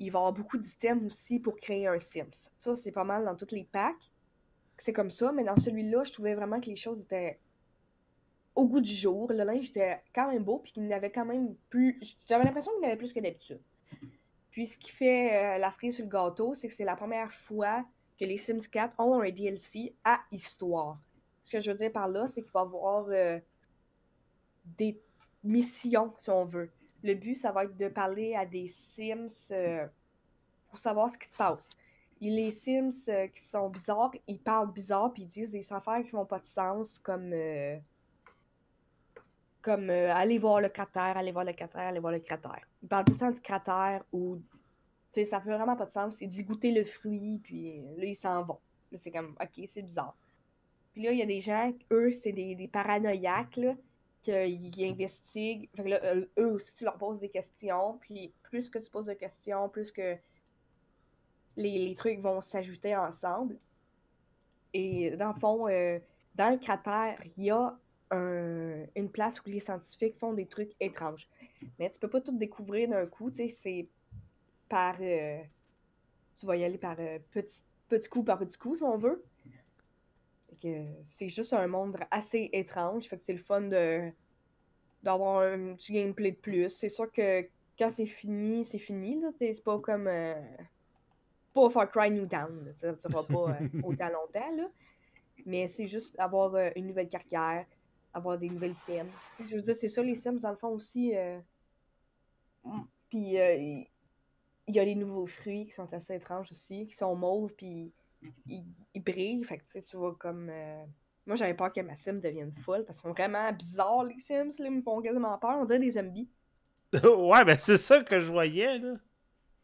il va y avoir beaucoup d'items aussi pour créer un Sims. Ça, c'est pas mal dans tous les packs. C'est comme ça, mais dans celui-là, je trouvais vraiment que les choses étaient au goût du jour. Le linge était quand même beau, puis qu'il n'avait quand même plus. J'avais l'impression qu'il n'avait plus que d'habitude. Puis ce qui fait euh, la cerise sur le gâteau, c'est que c'est la première fois que les Sims 4 ont un DLC à histoire. Ce que je veux dire par là, c'est qu'il va y avoir euh, des missions, si on veut. Le but, ça va être de parler à des Sims euh, pour savoir ce qui se passe. Et les Sims qui sont bizarres, ils parlent bizarre, puis ils disent des affaires qui n'ont pas de sens, comme comme euh, aller voir le cratère, aller voir le cratère, aller voir le cratère. Ils parlent tout le temps de cratère ou, tu sais, ça fait vraiment pas de sens. C'est d'y goûter le fruit, puis euh, là, ils s'en vont. Là, c'est comme, ok, c'est bizarre. Puis là, il y a des gens, eux, c'est des, paranoïaques, là, qu'ils investiguent. Fait que là, euh, eux aussi, tu leur poses des questions, puis plus que tu poses de questions, plus que les, trucs vont s'ajouter ensemble. Et dans le fond, dans le cratère, il y a une place où les scientifiques font des trucs étranges. Mais tu peux pas tout découvrir d'un coup, tu sais, c'est par... Euh, tu vas y aller par euh, petit, petit coup par petit coup, si on veut. C'est juste un monde assez étrange, fait que c'est le fun de d'avoir un petit gameplay de plus. C'est sûr que quand c'est fini, c'est fini, c'est pas comme... Euh, pas Far Cry New Town. ça ne va pas *laughs* autant longtemps, là. Mais c'est juste avoir une nouvelle carrière, avoir des nouvelles thèmes. Je veux dire, c'est ça les Sims, dans le fond aussi. Euh, puis euh, il y a les nouveaux fruits qui sont assez étranges aussi, qui sont mauves, puis ils, brillent. Fait que tu vois comme. Euh, moi, j'avais peur que ma Sim devienne folle parce qu'ils sont vraiment bizarres, les Sims. Là, ils me font quasiment peur. On dirait des zombies. *laughs* ouais, ben c'est ça que je voyais, là.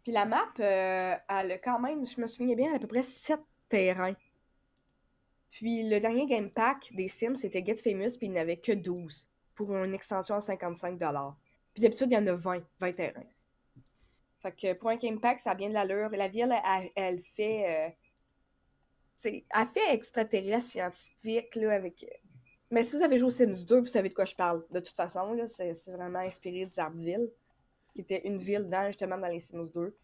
Puis la map, elle a quand même, je me souviens bien, à peu près 7 terrains. Puis le dernier game pack des Sims, c'était Get Famous, puis il n'avait que 12 pour une extension à 55 Puis d'habitude, il y en a 20, 20 terrains. Fait que pour un game pack, ça a bien de l'allure. La ville, elle, fait. Euh, c'est, elle fait extraterrestre scientifique, avec. Mais si vous avez joué aux Sims 2, vous savez de quoi je parle. De toute façon, là, c'est, vraiment inspiré Zardville, qui était une ville dans, justement dans les Sims 2.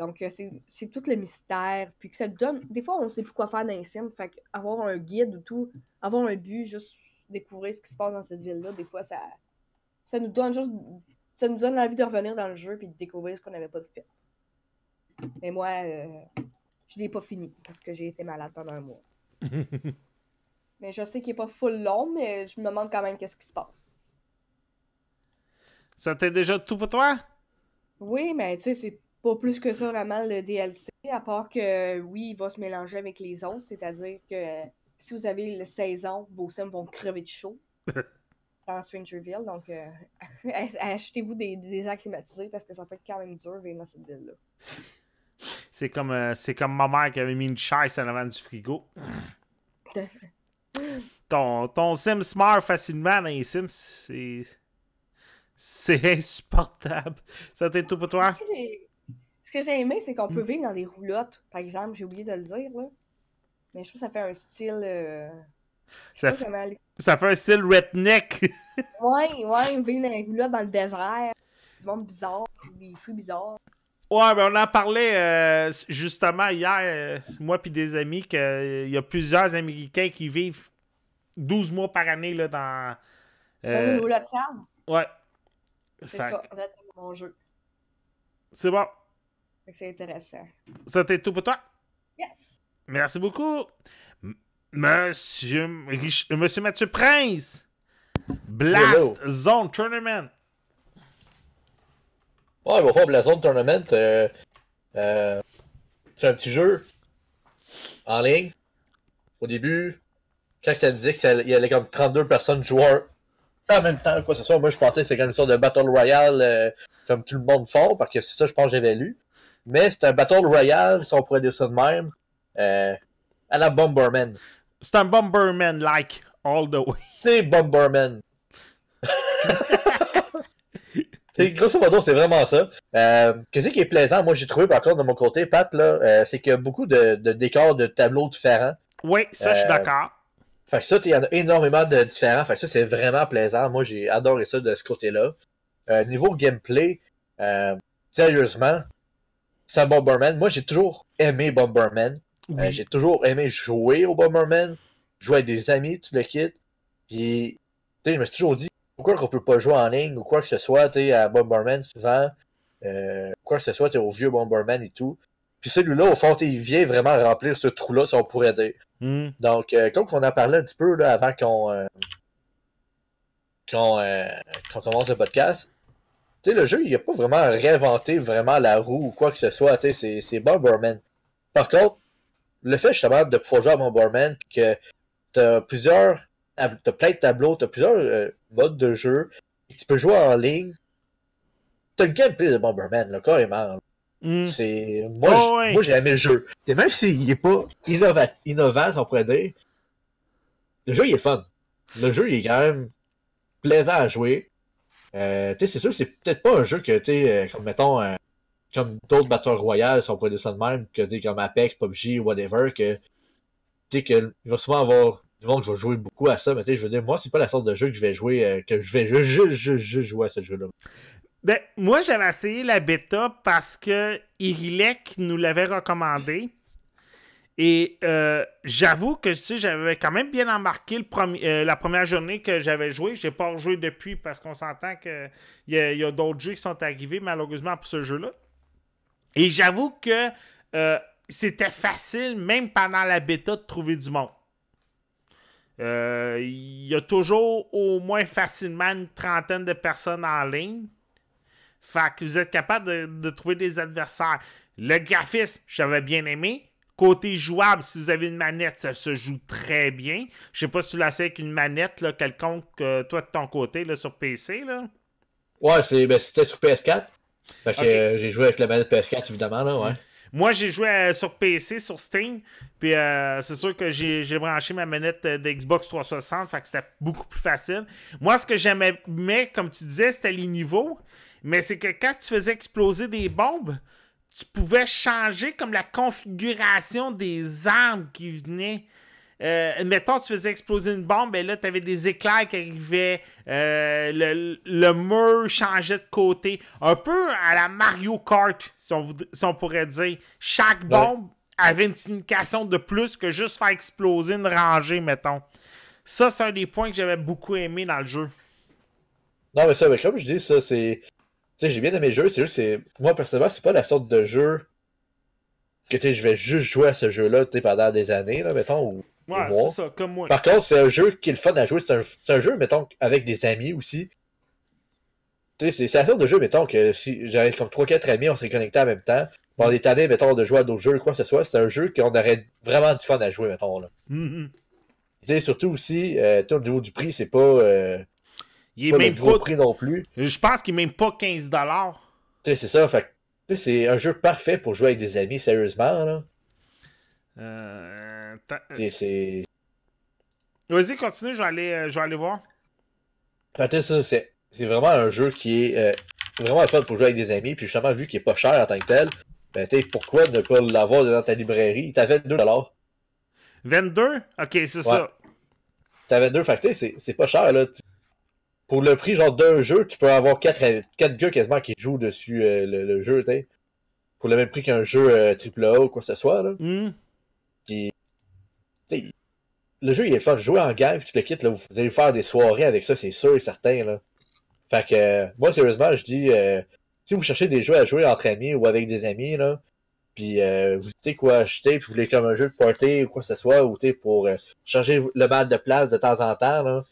Donc, euh, c'est tout le mystère. Puis que ça donne. Des fois, on ne sait plus quoi faire dans les Sims. Fait avoir un guide ou tout, avoir un but, juste découvrir ce qui se passe dans cette ville-là, des fois, ça, ça nous donne juste. Ça nous donne envie de revenir dans le jeu puis de découvrir ce qu'on n'avait pas fait. Mais moi, euh, je ne l'ai pas fini parce que j'ai été malade pendant un mois. *laughs* mais je sais qu'il n'est pas full long, mais je me demande quand même qu'est-ce qui se passe. Ça t'est déjà tout pour toi? Oui, mais tu sais, c'est pas plus que ça vraiment le DLC, à part que oui, il va se mélanger avec les autres, c'est-à-dire que si vous avez le 16 ans, vos sims vont crever de chaud *laughs* dans Strangerville, donc euh, *laughs* achetez-vous des, des acclimatisés parce que ça peut être quand même dur vivre dans cette ville-là. C'est comme, euh, c'est comme ma mère qui avait mis une chaise à l'avant du frigo. *laughs* ton, ton sim smart meurt facilement les Sims, c'est... C'est insupportable. Ça t'est tout pour toi? Ce que j'ai aimé, c'est qu'on peut mm. vivre dans des roulottes, par exemple, j'ai oublié de le dire, là. Mais je trouve que ça fait un style. Euh, ça, fait... un style redneck. *laughs* ouais, ouais, vivre dans des roulottes dans le désert. Du monde bizarre, des fruits bizarres. Ouais, mais ben, on en parlait euh, justement hier, euh, moi puis des amis, qu'il y a plusieurs Américains qui vivent 12 mois par année là, dans. Euh... Dans sable. Ouais. C'est ça, que... mon jeu. C'est bon. C'est intéressant. C'était tout pour toi? Yes. Merci beaucoup. Monsieur, Monsieur Mathieu Prince, Blast Zone Tournament. Ouais, bon, Blast Zone Tournament, euh, euh, c'est un petit jeu en ligne. Au début, quand ça disait qu'il y avait comme 32 personnes joueurs en même temps, quoi, ce soir, moi je pensais que c'était comme une sorte de Battle Royale euh, comme tout le monde font parce que c'est ça, je pense que j'avais lu mais c'est un Battle Royale, si on pourrait dire ça de même, euh, à la Bomberman. C'est un Bomberman-like, all the way. C'est Bomberman. *laughs* grosso modo, c'est vraiment ça. Euh, quest ce qui est plaisant, moi j'ai trouvé par contre de mon côté, Pat, euh, c'est qu'il y a beaucoup de, décors de tableaux différents. Oui, ça, je suis d'accord. Fait que ça, il y en a énormément de différents. Fait que ça, c'est vraiment plaisant. Moi, j'ai adoré ça de ce côté-là. niveau gameplay, sérieusement, c'est Bomberman. Moi, j'ai toujours aimé Bomberman. Euh, j'ai toujours aimé jouer au Bomberman, jouer avec des amis, tu le kit. Puis, tu sais, je me suis toujours dit, pourquoi qu'on peut pas jouer en ligne ou quoi que ce soit, tu sais, à Bomberman souvent, euh, quoi que ce soit, tu au vieux Bomberman et tout. Puis celui-là, au fond, il vient vraiment remplir ce trou-là, si on pourrait dire. Hmm. Donc, euh, comme on en parlé un petit peu là, avant qu'on euh, euh commence le podcast, tu sais, le jeu, il a pas vraiment réinventé vraiment la roue ou quoi que ce soit. Tu sais, c'est Bomberman. Par contre, le fait justement de pouvoir jouer à Bomberman, que t'as plusieurs, t'as plein de tableaux, t'as plusieurs euh, modes de jeu, et tu peux jouer en ligne. T'as le gameplay de Bomberman, là, carrément. Hmm. C'est moi, j'ai aimé le jeu. Et même s'il est pas innovant, innovant, on pourrait dire, le jeu il est fun. Le jeu il est quand même plaisant à jouer. Euh, c'est sûr que c'est peut-être pas un jeu que, tu euh, comme mettons, euh, comme d'autres batteurs royales, si on de ça de même, que t'es comme Apex, PUBG, whatever, que, il va souvent avoir du monde qui va jouer beaucoup à ça, mais tu je veux dire, moi, c'est pas la sorte de jeu que je vais jouer, que je vais juste, juste, jouer à ce jeu-là. Ben, moi, j'avais essayé la bêta parce que Irilek nous l'avait recommandé. Et euh, j'avoue que j'avais quand même bien embarqué le premier, euh, la première journée que j'avais joué. Je n'ai pas rejoué depuis parce qu'on s'entend qu'il y a, d'autres jeux qui sont arrivés malheureusement pour ce jeu-là. Et j'avoue que euh, c'était facile, même pendant la bêta, de trouver du monde. Il y a toujours au moins facilement une trentaine de personnes en ligne. Fait que vous êtes capable de trouver des adversaires. Le graphisme, j'avais bien aimé Côté jouable, si vous avez une manette, ça se joue très bien. Je sais pas si tu l'as avec une manette là, quelconque, euh, toi de ton côté, là, sur PC. Là. Ouais, ben, c'était sur PS4. Fait euh, j'ai joué avec la manette PS4, évidemment, là, ouais. Moi, j'ai joué euh, sur PC, sur Steam, puis c'est sûr que j'ai branché ma manette d'Xbox 360, fait c'était beaucoup plus facile. Moi, ce que j'aimais, comme tu disais, c'était les niveaux, mais c'est que quand tu faisais exploser des bombes, tu pouvais changer comme la configuration des armes qui venaient. Euh, mettons, tu faisais exploser une bombe, et ben là, tu avais des éclairs qui arrivaient, euh, le, mur changeait de côté. Un peu à la Mario Kart, si on, pourrait dire. Chaque bombe avait une signification de plus que juste faire exploser une rangée, mettons. Ça, c'est un des points que j'avais beaucoup aimé dans le jeu. Non, mais ça, mais comme je dis, ça, c'est tu sais, j'ai bien aimé le jeu, c'est juste c'est. Moi, personnellement, c'est pas la sorte de jeu que tu je vais juste jouer à ce jeu-là pendant des années, là, mettons. Ou, c'est ça, comme moi. Par contre, c'est un jeu qui est le fun à jouer. C'est un, jeu, mettons, avec des amis aussi. Tu sais, C'est la sorte de jeu, mettons, que si j'avais comme 3-4 amis, on serait connectés en même temps. Bon, on est mettons, de jouer à d'autres jeux, quoi que ce soit. C'est un jeu qu'on aurait vraiment du fun à jouer, mettons. Là. Mm-hmm. Surtout aussi, euh, au niveau du prix, c'est pas. Euh, il est pas même prix non plus. Je pense qu'il est même pas 15$. Tu sais, c'est ça. Fait c'est un jeu parfait pour jouer avec des amis, sérieusement. Là. Euh, euh. c'est. Vas-y, continue, je vais aller, euh, voir. c'est vraiment un jeu qui est euh, vraiment fun pour jouer avec des amis. Puis justement, vu qu'il est pas cher en tant que tel, ben, pourquoi ne pas l'avoir dans ta librairie Il t'a 22$. 22 Ok, c'est ça. T'as 22, fait c'est pas cher. là pour le prix genre d'un jeu, tu peux avoir quatre, quatre gars quasiment qui jouent dessus euh, le, jeu, tu Pour le même prix qu'un jeu euh, Triple AAA ou quoi que ce soit, là. Puis, hmm. le jeu, il est fun. Jouer en game puis tu le quittes, là, vous allez faire des soirées avec ça, c'est sûr et certain, là. Fait que, moi, sérieusement, je dis, euh, si vous cherchez des jeux à jouer entre amis ou avec des amis, là, puis vous savez quoi acheter, puis vous voulez comme un jeu de party ou quoi que ce soit, ou pour changer le mal de place de temps en temps, là,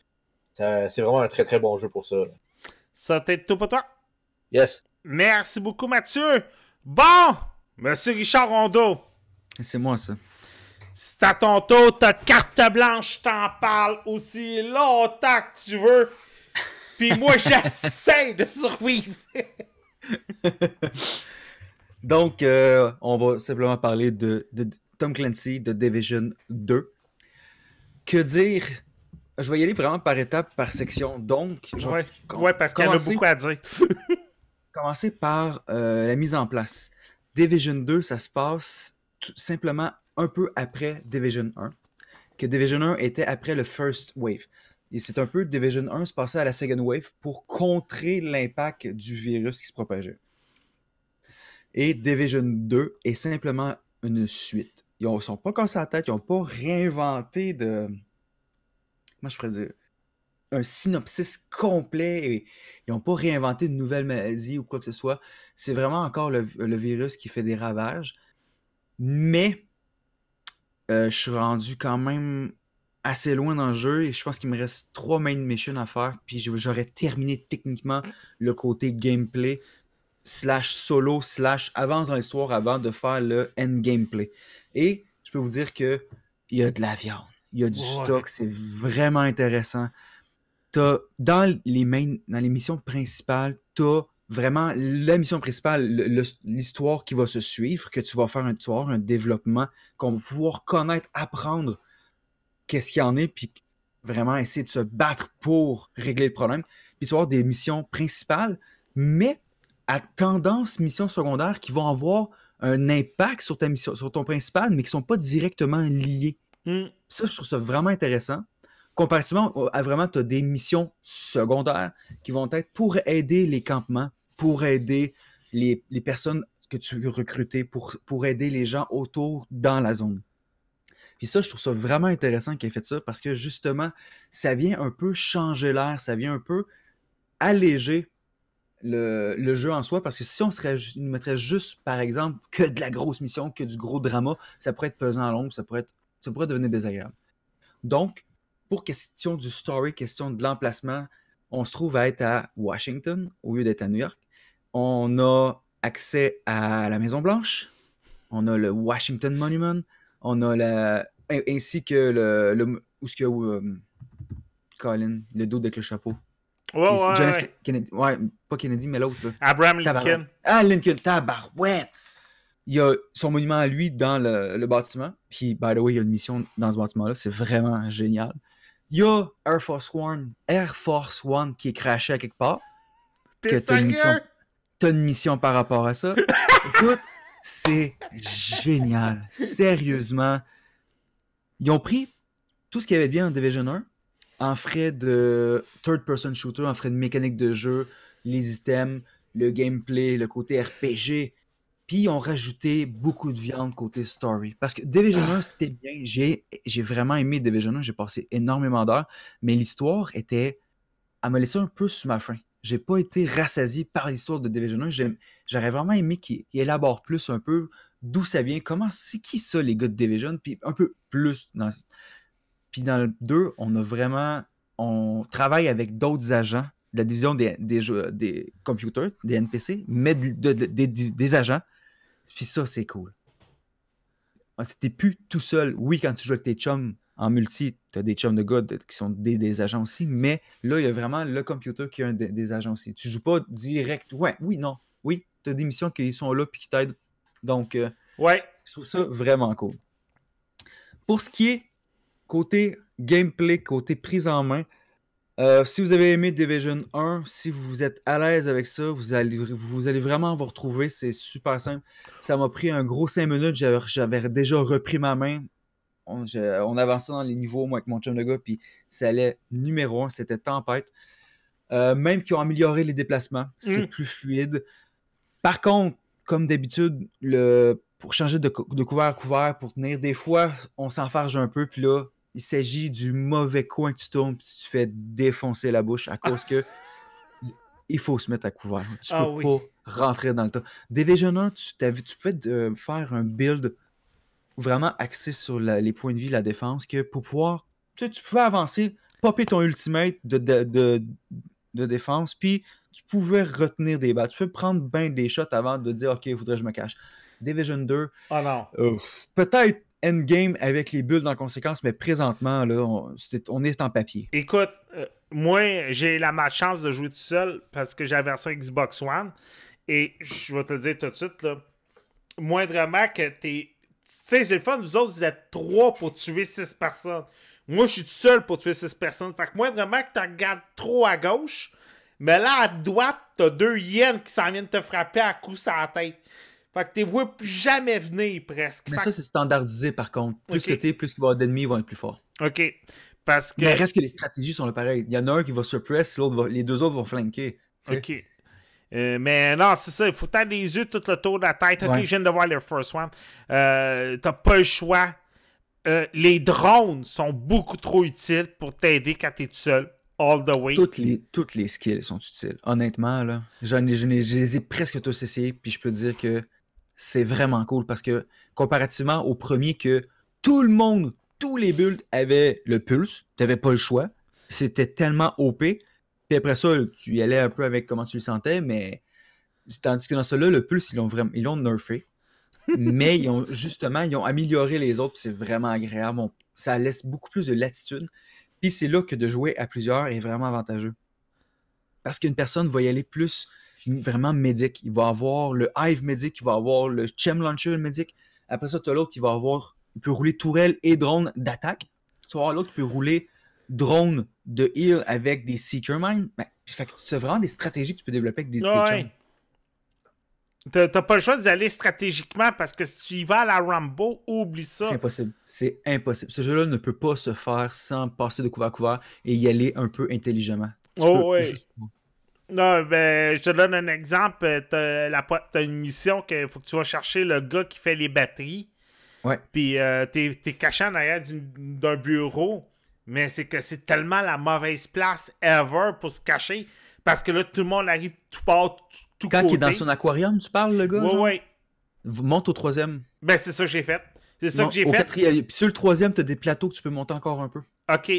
c'est vraiment un très très bon jeu pour ça. Ça t'aide tout pour toi? Yes. Merci beaucoup, Mathieu. Bon, Monsieur Richard Rondeau. C'est moi, ça. C'est à ton tour, ta carte blanche, t'en parle aussi longtemps que tu veux. Puis moi, *laughs* j'essaie de survivre. *laughs* Donc, euh, on va simplement parler de Tom Clancy de Division 2. Que dire je vais y aller vraiment par étape, par section. Donc, je ouais. parce qu'elle a beaucoup à dire. *laughs* commencer par euh, la mise en place. Division 2, ça se passe tout simplement un peu après Division 1, que Division 1 était après le First Wave. Et c'est un peu Division 1 se passait à la Second Wave pour contrer l'impact du virus qui se propageait. Et Division 2 est simplement une suite. Ils ne sont pas cassés la tête, ils n'ont pas réinventé de, moi, je pourrais dire, un synopsis complet et ils n'ont pas réinventé de nouvelles maladies ou quoi que ce soit. C'est vraiment encore le, virus qui fait des ravages. Mais euh, je suis rendu quand même assez loin dans le jeu et je pense qu'il me reste trois main missions à faire. Puis j'aurais terminé techniquement le côté gameplay slash solo slash avance dans l'histoire avant de faire le end gameplay. Et je peux vous dire que il y a de la viande. Il y a du stock, c'est vraiment intéressant. As, dans, les dans missions principales, tu as vraiment la mission principale, l'histoire qui va se suivre, que tu vas faire un tour, un développement, qu'on va pouvoir connaître, apprendre qu'est-ce qu'il y en est, puis vraiment essayer de se battre pour régler le problème. Puis tu vas avoir des missions principales, mais à tendance missions secondaires qui vont avoir un impact sur ta mission, sur ton principal, mais qui ne sont pas directement liées. Mm. Ça, je trouve ça vraiment intéressant. Comparativement à vraiment, tu as des missions secondaires qui vont être pour aider les campements, pour aider les, personnes que tu veux recruter, pour, pour aider les gens autour dans la zone. Puis ça, je trouve ça vraiment intéressant qu'il ait fait ça parce que justement, ça vient un peu changer l'air, ça vient un peu alléger le, jeu en soi parce que si on serait, mettrait juste, par exemple, que de la grosse mission, que du gros drama, ça pourrait être pesant à l'ombre, ça pourrait être ça pourrait devenir désagréable. Donc, pour question du story, question de l'emplacement, on se trouve à être à Washington au lieu d'être à New York. On a accès à la Maison Blanche, on a le Washington Monument, on a la ainsi que le, le où ce que euh, Colin, le dos avec le chapeau. Ouais, ouais, ouais. Kennedy, ouais, pas Kennedy, mais l'autre. Abraham Lincoln. Ah, Lincoln, tabarouette il y a son monument à lui dans le, bâtiment. Puis, by the way, il y a une mission dans ce bâtiment-là. C'est vraiment génial. Il y a Air Force One, Air Force One qui est crashé à quelque part. T'es sérieux? T'as une, mission par rapport à ça. *laughs* Écoute, c'est génial. Sérieusement. Ils ont pris tout ce qui avait de bien dans Division 1 en frais de third-person shooter, en frais de mécanique de jeu, les items, le gameplay, le côté RPG puis ils ont rajouté beaucoup de viande côté story. Parce que Division 1, ah. c'était bien. J'ai, vraiment aimé Division 1, j'ai passé énormément d'heures, mais l'histoire était. Elle m'a laissé un peu sous ma faim. J'ai pas été rassasié par l'histoire de Division 1. j'aurais vraiment aimé qu'ils élabore plus un peu d'où ça vient, comment c'est qui ça, les gars de Division, puis un peu plus. Puis dans le 2, on a vraiment. On travaille avec d'autres agents de la division des, des, des computers, des NPC, mais des agents puis ça, c'est cool. T'es plus tout seul. Oui, quand tu joues avec tes chums en multi, tu des chums de god qui sont des, agents aussi, mais là, il y a vraiment le computer qui est un des, agents aussi. Tu joues pas direct. Ouais, oui, non. Oui, tu as des missions qui sont là puis qui t'aident. Donc, euh, ouais. je trouve ça vraiment cool. Pour ce qui est côté gameplay, côté prise en main, euh, si vous avez aimé Division 1, si vous êtes à l'aise avec ça, vous allez, vraiment vous retrouver. C'est super simple. Ça m'a pris un gros 5 minutes. J'avais déjà repris ma main. On, avançait dans les niveaux, moi, avec mon chum de gars, puis ça allait numéro 1. C'était tempête. Euh, même qu'ils ont amélioré les déplacements. C'est mm. plus fluide. Par contre, comme d'habitude, pour changer de, de couvert à couvert, pour tenir, des fois, on s'enfarge un peu, puis là, il s'agit du mauvais coin que tu tournes puis tu fais défoncer la bouche à ah, cause que il faut se mettre à couvert. Tu ah peux pas rentrer dans le temps. Division 1, tu, tu pouvais euh, faire un build vraiment axé sur les points de vie, la défense, que pour pouvoir, tu, peux pouvais avancer, popper ton ultimate de, défense, puis tu pouvais retenir des balles. Tu peux prendre bien des shots avant de dire, OK, il faudrait que je me cache. Division 2. Ah Peut-être endgame avec les bulles en conséquence, mais présentement, là, on, est, en papier. Écoute, euh, moi, j'ai la malchance de jouer tout seul parce que j'ai la version Xbox One. Et je vais te le dire tout de suite, là, moindrement que t'es. Tu sais, c'est le fun, vous autres, vous êtes trois pour tuer six personnes. Moi, je suis tout seul pour tuer six personnes. Fait que moindrement que tu regardes trop à gauche, mais là, à droite, t'as deux yens qui s'en viennent te frapper à coups sur la tête. Fait que t'es voué plus jamais venir presque. Mais ça, c'est standardisé par contre. Plus que que es, plus qu'il va y d'ennemis, ils vont être plus forts. OK. Parce que... Mais reste que les stratégies sont le pareil. Il y en a un qui va suppress, l'autre les deux autres vont flanquer. OK. Euh, mais non, c'est ça. Il faut t'avoir les yeux tout le tour de la tête. tu as je viens de voir le First One. Euh, t'as pas le choix. Euh, les drones sont beaucoup trop utiles pour t'aider quand t'es tout seul. All the way. Toutes les, toutes les skills sont utiles. Honnêtement, là, je les ai presque tous essayés. Puis je peux dire que c'est vraiment cool parce que comparativement au premier que tout le monde, tous les builds avaient le pulse, tu n'avais pas le choix. C'était tellement OP. Puis après ça, tu y allais un peu avec comment tu le sentais, mais tandis que dans celui-là, le pulse, ils l'ont vraiment ils l'ont nerfé. *laughs* mais ils ont justement, ils ont amélioré les autres, c'est vraiment agréable. ça laisse beaucoup plus de latitude. Puis c'est là que de jouer à plusieurs est vraiment avantageux. Parce qu'une personne va y aller plus vraiment médic. Il va avoir le Hive médic, il va avoir le Chem Launcher médic. Après ça, tu as l'autre qui va avoir, il peut rouler tourelle et drone d'attaque. Tu vas l'autre qui peut rouler drone de heal avec des Seeker Mine. Ben, c'est vraiment des stratégies que tu peux développer avec des, Tu T'as pas le choix d'y aller stratégiquement parce que si tu y vas à la Rambo, oublie ça. C'est impossible. C'est impossible. Ce jeu-là ne peut pas se faire sans passer de couvert à couvert et y aller un peu intelligemment. oh, non, ben, je te donne un exemple. T'as une mission qu'il faut que tu vas chercher le gars qui fait les batteries. Ouais. Puis euh, t'es caché en arrière d'un bureau. Mais c'est que c'est tellement la mauvaise place ever pour se cacher. Parce que là, tout le monde arrive tout part, tout Quand il est dans son aquarium, tu parles, le gars? Oui, oui. Monte au troisième. Ben, c'est ça que j'ai fait. C'est ça que j'ai fait. Euh, puis sur le troisième, t'as des plateaux que tu peux monter encore un peu. OK.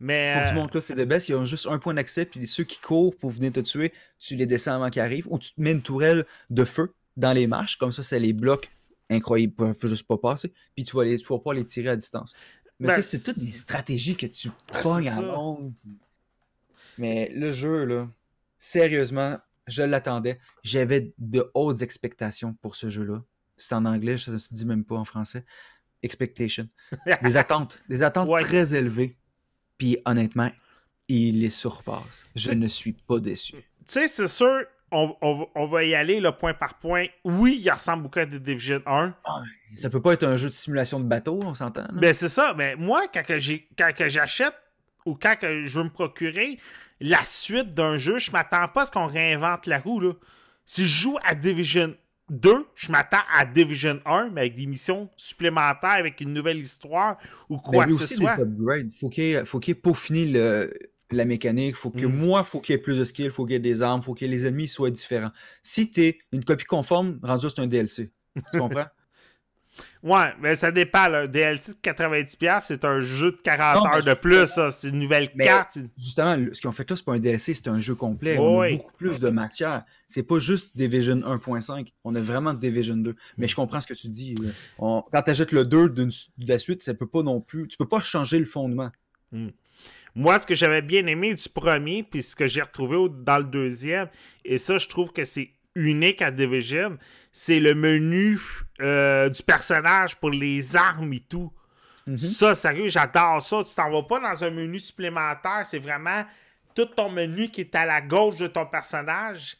Mais... Faut que tu euh, montes là, c'est de baisse, ils ont juste un point d'accès, puis ceux qui courent pour venir te tuer, tu les descends avant qu'ils arrivent, ou tu te mets une tourelle de feu dans les marches, comme ça, ça les bloque incroyable, pour juste pas passer, puis tu vas, les, les tirer à distance. Mais ben, tu sais, c'est toutes des stratégies que tu ah, pognes à Mais le jeu, là, sérieusement, je l'attendais. J'avais de hautes expectations pour ce jeu-là. C'est en anglais, ça ne se dit même pas en français. Expectation. *laughs* Des attentes. Des attentes très élevées. Puis honnêtement, il les surpasse. Je ne suis pas déçu. Tu sais, c'est sûr, on, va y aller point par point. Oui, il ressemble beaucoup à The Division 1. Ah, ça peut pas être un jeu de simulation de bateau, on s'entend. Ben c'est ça. Mais ben, moi, quand, j'achète ou quand que je veux me procurer la suite d'un jeu, je m'attends pas à ce qu'on réinvente la roue. Là. Si je joue à Division 1, deux, je m'attends à Division 1, mais avec des missions supplémentaires, avec une nouvelle histoire ou quoi que ce soit. Il faut qu'il y, le, la mécanique. Faut que mm. Moi, faut qu'il y ait plus de skills, faut qu'il y ait des armes, faut que les ennemis soient différents. Si tu es une copie conforme, rendu c'est un DLC. Tu comprends? Ouais, mais ça dépend. Le DLC de 90$, c'est un jeu de 40 heures de plus. C'est une nouvelle carte. Justement, ce qu'ils ont fait là, c'est pas un DLC, c'est un jeu complet. On a beaucoup plus de matière. C'est pas juste Division 1.5. On est vraiment Division 2. Mais je comprends ce que tu dis. Quand tu ajoutes le 2 de la suite, ça peut pas non plus. Tu peux pas changer le fondement. Hmm. Moi, ce que j'avais bien aimé du premier, puis ce que j'ai retrouvé dans le deuxième, et ça, je trouve que c'est unique à Division, c'est le menu euh, du personnage pour les armes et tout. Mhm. Ça, sérieux, j'adore ça. Tu t'en vas pas dans un menu supplémentaire, c'est vraiment tout ton menu qui est à la gauche de ton personnage,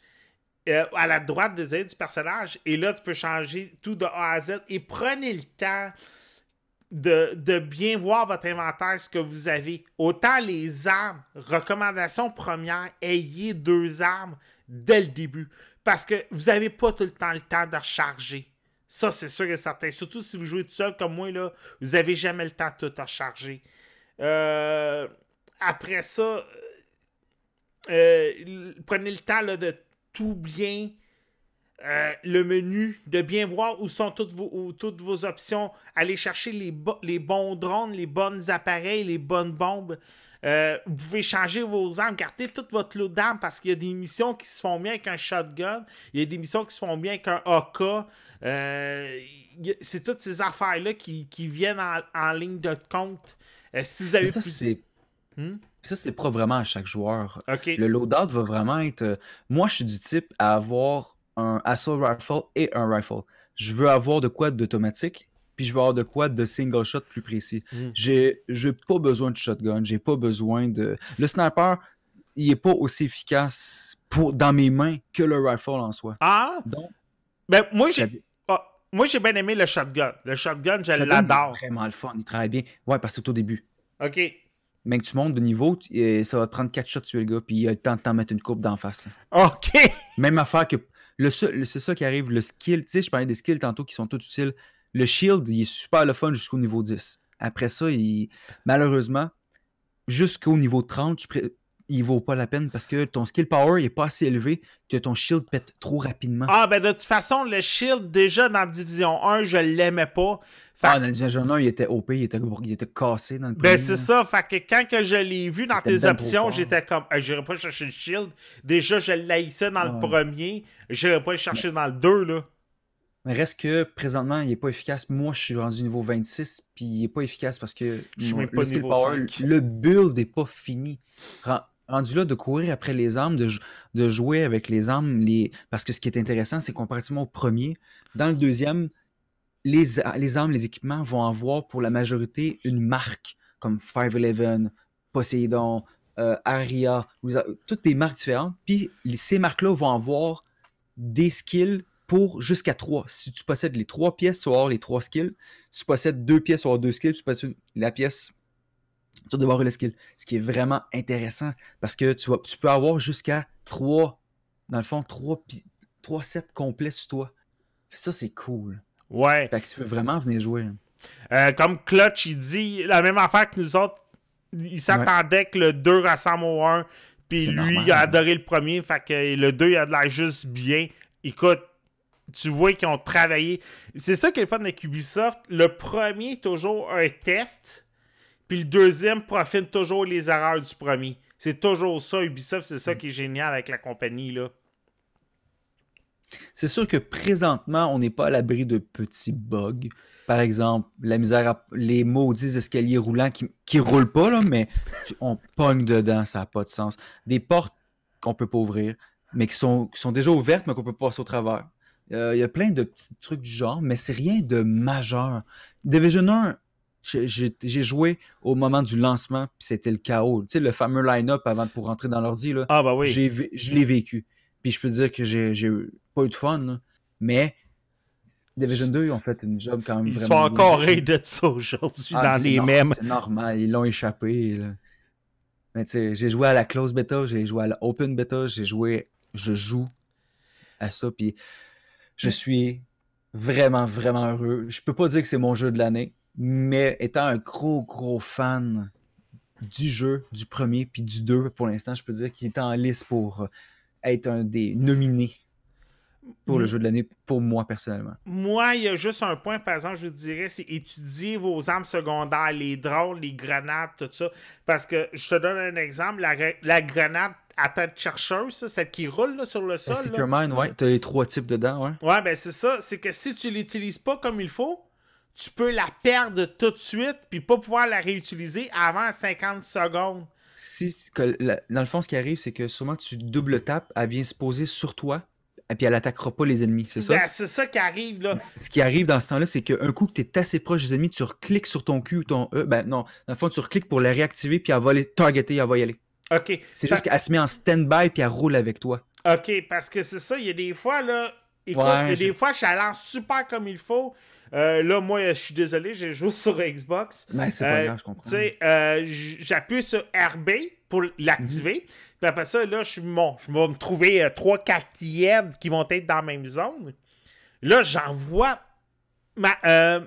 euh, à la droite des désolé, du personnage, et là, tu peux changer tout de A à Z. Et prenez le temps de bien voir votre inventaire, ce que vous avez. Autant les armes, recommandation première, ayez deux armes dès le début. Parce que vous n'avez pas tout le temps le temps de recharger. Ça, c'est sûr et certain. Surtout si vous jouez tout seul comme moi, là, vous n'avez jamais le temps de tout recharger. Euh, après ça, euh, prenez le temps de tout bien euh, le menu, de bien voir où sont toutes vos, toutes vos options, aller chercher les, les bons drones, les bonnes appareils, les bonnes bombes. Euh, vous pouvez changer vos armes, garder tout votre lot d'armes parce qu'il y a des missions qui se font bien avec un shotgun, il y a des missions qui se font bien avec un AK. Euh, c'est toutes ces affaires-là qui, viennent en, ligne de compte. Euh, si vous avez hmm? ça, c'est... Ça, pas vraiment à chaque joueur. Le loadout va vraiment être. Moi, je suis du type à avoir un assault rifle et un rifle. Je veux avoir de quoi d'automatique puis je vais avoir de quoi de single shot plus précis. Mm. J'ai, pas besoin de shotgun, j'ai pas besoin de. Le sniper, il est pas aussi efficace pour, dans mes mains que le rifle en soi. Ah! Donc, ben, moi, j'ai. Ah, moi, j'ai bien aimé le shotgun. Le shotgun, je l'adore. C'est vraiment le fun. Il travaille bien. Ouais, parce que c'est au début. OK. Mais que tu montes de niveau, ça va te prendre quatre shots sur le gars, puis il a le temps de t'en mettre une coupe d'en face. OK. Même affaire que. Le, c'est ça qui arrive, le skill. Tu sais, je parlais des skills tantôt qui sont tout utiles. Le shield, il est super le fun jusqu'au niveau 10. Après ça, malheureusement, jusqu'au niveau 30, il ne il vaut pas la peine parce que ton skill power n'est est pas assez élevé que ton shield pète trop rapidement. Ah, ben de toute façon, le shield, déjà dans Division 1, je l'aimais pas. Fait... Ah, dans Division 1, il était OP, il était, cassé dans le ben, premier. Ben c'est ça, fait que quand je l'ai vu dans tes options, j'étais comme, je j'irai pas chercher le shield. Déjà, je l'haïssais dans le premier, j'irai pas le chercher dans le 2, là. Reste que présentement, il n'est pas efficace. Moi, je suis rendu niveau 26, puis il n'est pas efficace parce que le, build n'est pas fini. Rendu là, de courir après les armes, de, de jouer avec les armes, les... parce que ce qui est intéressant, c'est comparativement au premier, dans le deuxième, les, les armes, les équipements vont avoir pour la majorité une marque, comme 511, Poseidon, euh, Aria, toutes des marques différentes. Puis ces marques-là vont avoir des skills pour jusqu'à 3. Si tu possèdes les 3 pièces, tu vas avoir les 3 skills. Si tu possèdes 2 pièces, tu vas avoir 2 skills. Si tu possèdes la pièce, tu vas devoir avoir le skill. Ce qui est vraiment intéressant parce que tu, peux avoir jusqu'à 3, dans le fond, 3, sets complets sur toi. Ça, c'est cool. Ouais. Fait que tu peux vraiment venir jouer. Euh, comme Clutch, il dit la même affaire que nous autres. Il s'attendait que le 2 rassemble au 1. Puis lui, il a adoré le premier. Fait que le 2, il a de l'air juste bien. Écoute, tu vois qu'ils ont travaillé. C'est ça qu'elle est le fun avec Ubisoft. Le premier toujours un test, puis le deuxième profite toujours les erreurs du premier. C'est toujours ça, Ubisoft, c'est ça mm. qui est génial avec la compagnie, là. C'est sûr que présentement, on n'est pas à l'abri de petits bugs. Par exemple, la misère les maudits escaliers roulants qui, ne roulent pas, là, mais on pogne dedans, ça n'a pas de sens. Des portes qu'on peut pas ouvrir, mais qui sont, sont déjà ouvertes, mais qu'on peut passer au travers. Euh, il y a plein de petits trucs du genre, mais c'est rien de majeur. Division 1, j'ai joué au moment du lancement, puis c'était le chaos. Tu sais, le fameux line-up avant pour rentrer dans l'ordi, là. Ah bah oui. Je l'ai vécu. Puis je peux dire que j'ai pas eu de fun, Mais Division 2, ils ont fait une job quand même. Ils sont encore aidés de ça aujourd'hui ah, dans les mêmes. C'est normal, ils l'ont échappé. Mais tu sais, j'ai joué à la close beta, j'ai joué à la open beta, j'ai joué, je joue à ça. Puis je suis vraiment, vraiment heureux. Je peux pas dire que c'est mon jeu de l'année, mais étant un gros, gros fan du jeu, du premier puis du deux, pour l'instant, je peux dire qu'il est en liste pour être un des nominés pour le jeu de l'année, pour moi personnellement. Moi, il y a juste un point, par exemple, je dirais, c'est étudier vos armes secondaires, les drones, les grenades, tout ça. Parce que je te donne un exemple, la grenade à tête chercheuse, ça, celle qui roule sur le ben, sol. C'est Mine, ouais, t'as les trois types dedans, ouais. Ouais, ben c'est ça, c'est que si tu l'utilises pas comme il faut, tu peux la perdre tout de suite, puis pas pouvoir la réutiliser avant 50 secondes. Si, dans le fond, ce qui arrive, c'est que souvent, tu double tapes, elle vient se poser sur toi, et puis elle attaquera pas les ennemis, c'est ça? Ben, c'est ça qui arrive, là. Ben, ce qui arrive dans ce temps-là, c'est qu'un coup que tu es assez proche des ennemis, tu recliques sur ton cul ou ton E. Ben non, dans le fond, tu recliques pour la réactiver, puis elle va les targeter, elle va y aller. C'est juste qu'elle se met en stand-by puis elle roule avec toi. OK, parce que c'est ça, il y a des fois, là. Écoute, il y a des fois, je suis super comme il faut. Euh, là, moi, je suis désolé, j'ai joué *laughs* sur Xbox. Mais ben, c'est pas euh, grave, je comprends. Tu sais, euh, j'appuie sur RB pour l'activer. Mhm. après ça, là, je suis bon. Je vais me trouver trois 4 qui vont être dans la même zone. Là, j'envoie ma,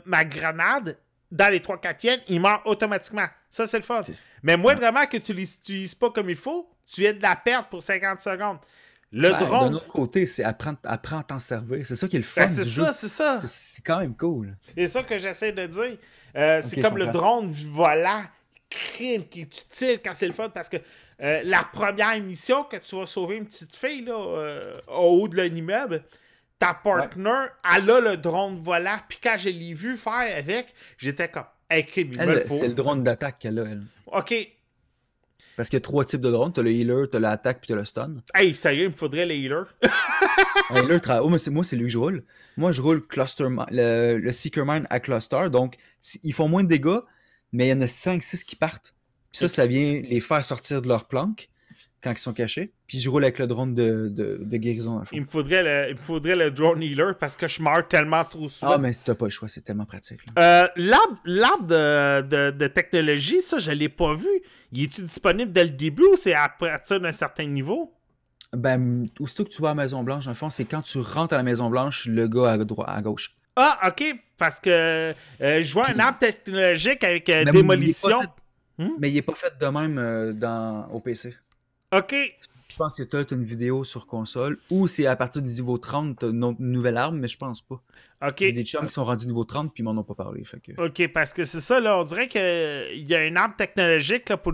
ma grenade dans les trois 4 il meurt automatiquement. Ça, c'est le fun. Mais moi, vraiment, que tu l'utilises pas comme il faut, tu es de la perte pour 50 secondes. Le ben, drone. De l'autre côté, c'est apprendre, à t'en servir. C'est ça qui est le ben, fun. c'est ça, c'est ça. C'est quand même cool. C'est ça que j'essaie de dire. Euh, c'est comme le drone volant crime qui est utile quand c'est le fun parce que euh, la première émission que tu vas sauver une petite fille là, euh, au haut de l'immeuble, ta partner, elle a le drone volant. Puis quand je l'ai vu faire avec, j'étais comme, hey, C'est le drone d'attaque qu'elle a, elle. OK. Parce qu'il y a trois types de drones. T'as le healer, t'as l'attaque, puis t'as le stun. Hey, sérieux, il me faudrait le *laughs* healer. healer, oh, moi, c'est lui que je roule. Moi, je roule cluster, le, Seeker Mine à cluster. Donc, ils font moins de dégâts, mais il y en a 5-6 qui partent. Puis ça, ça vient les faire sortir de leur planque quand ils sont cachés. Puis je roule avec le drone de, guérison. Il me, faudrait le, il faudrait le drone healer parce que je meurs tellement trop souvent. Ah, mais si t'as pas le choix, c'est tellement pratique. Euh, L'arbre de, technologie, ça, je l'ai pas vu. Il est-tu disponible dès le début ou c'est à partir d'un certain niveau? Ben, aussitôt que tu vas à Maison-Blanche, en fond, c'est quand tu rentres à la Maison-Blanche, le gars à, droite, à gauche. Ah, ok, parce que euh, je vois un arbre technologique avec démolition. Euh, mais il n'est hmm? pas, fait... de même euh, dans... au PC. OK. Je pense que toi, tu as une vidéo sur console ou c'est à partir du niveau 30, tu une nouvelle arme, mais je pense pas. OK. a des chums qui sont rendus niveau 30 puis ils m'en ont pas parlé. OK, parce que c'est ça, là, on dirait qu'il y a une arme technologique là, pour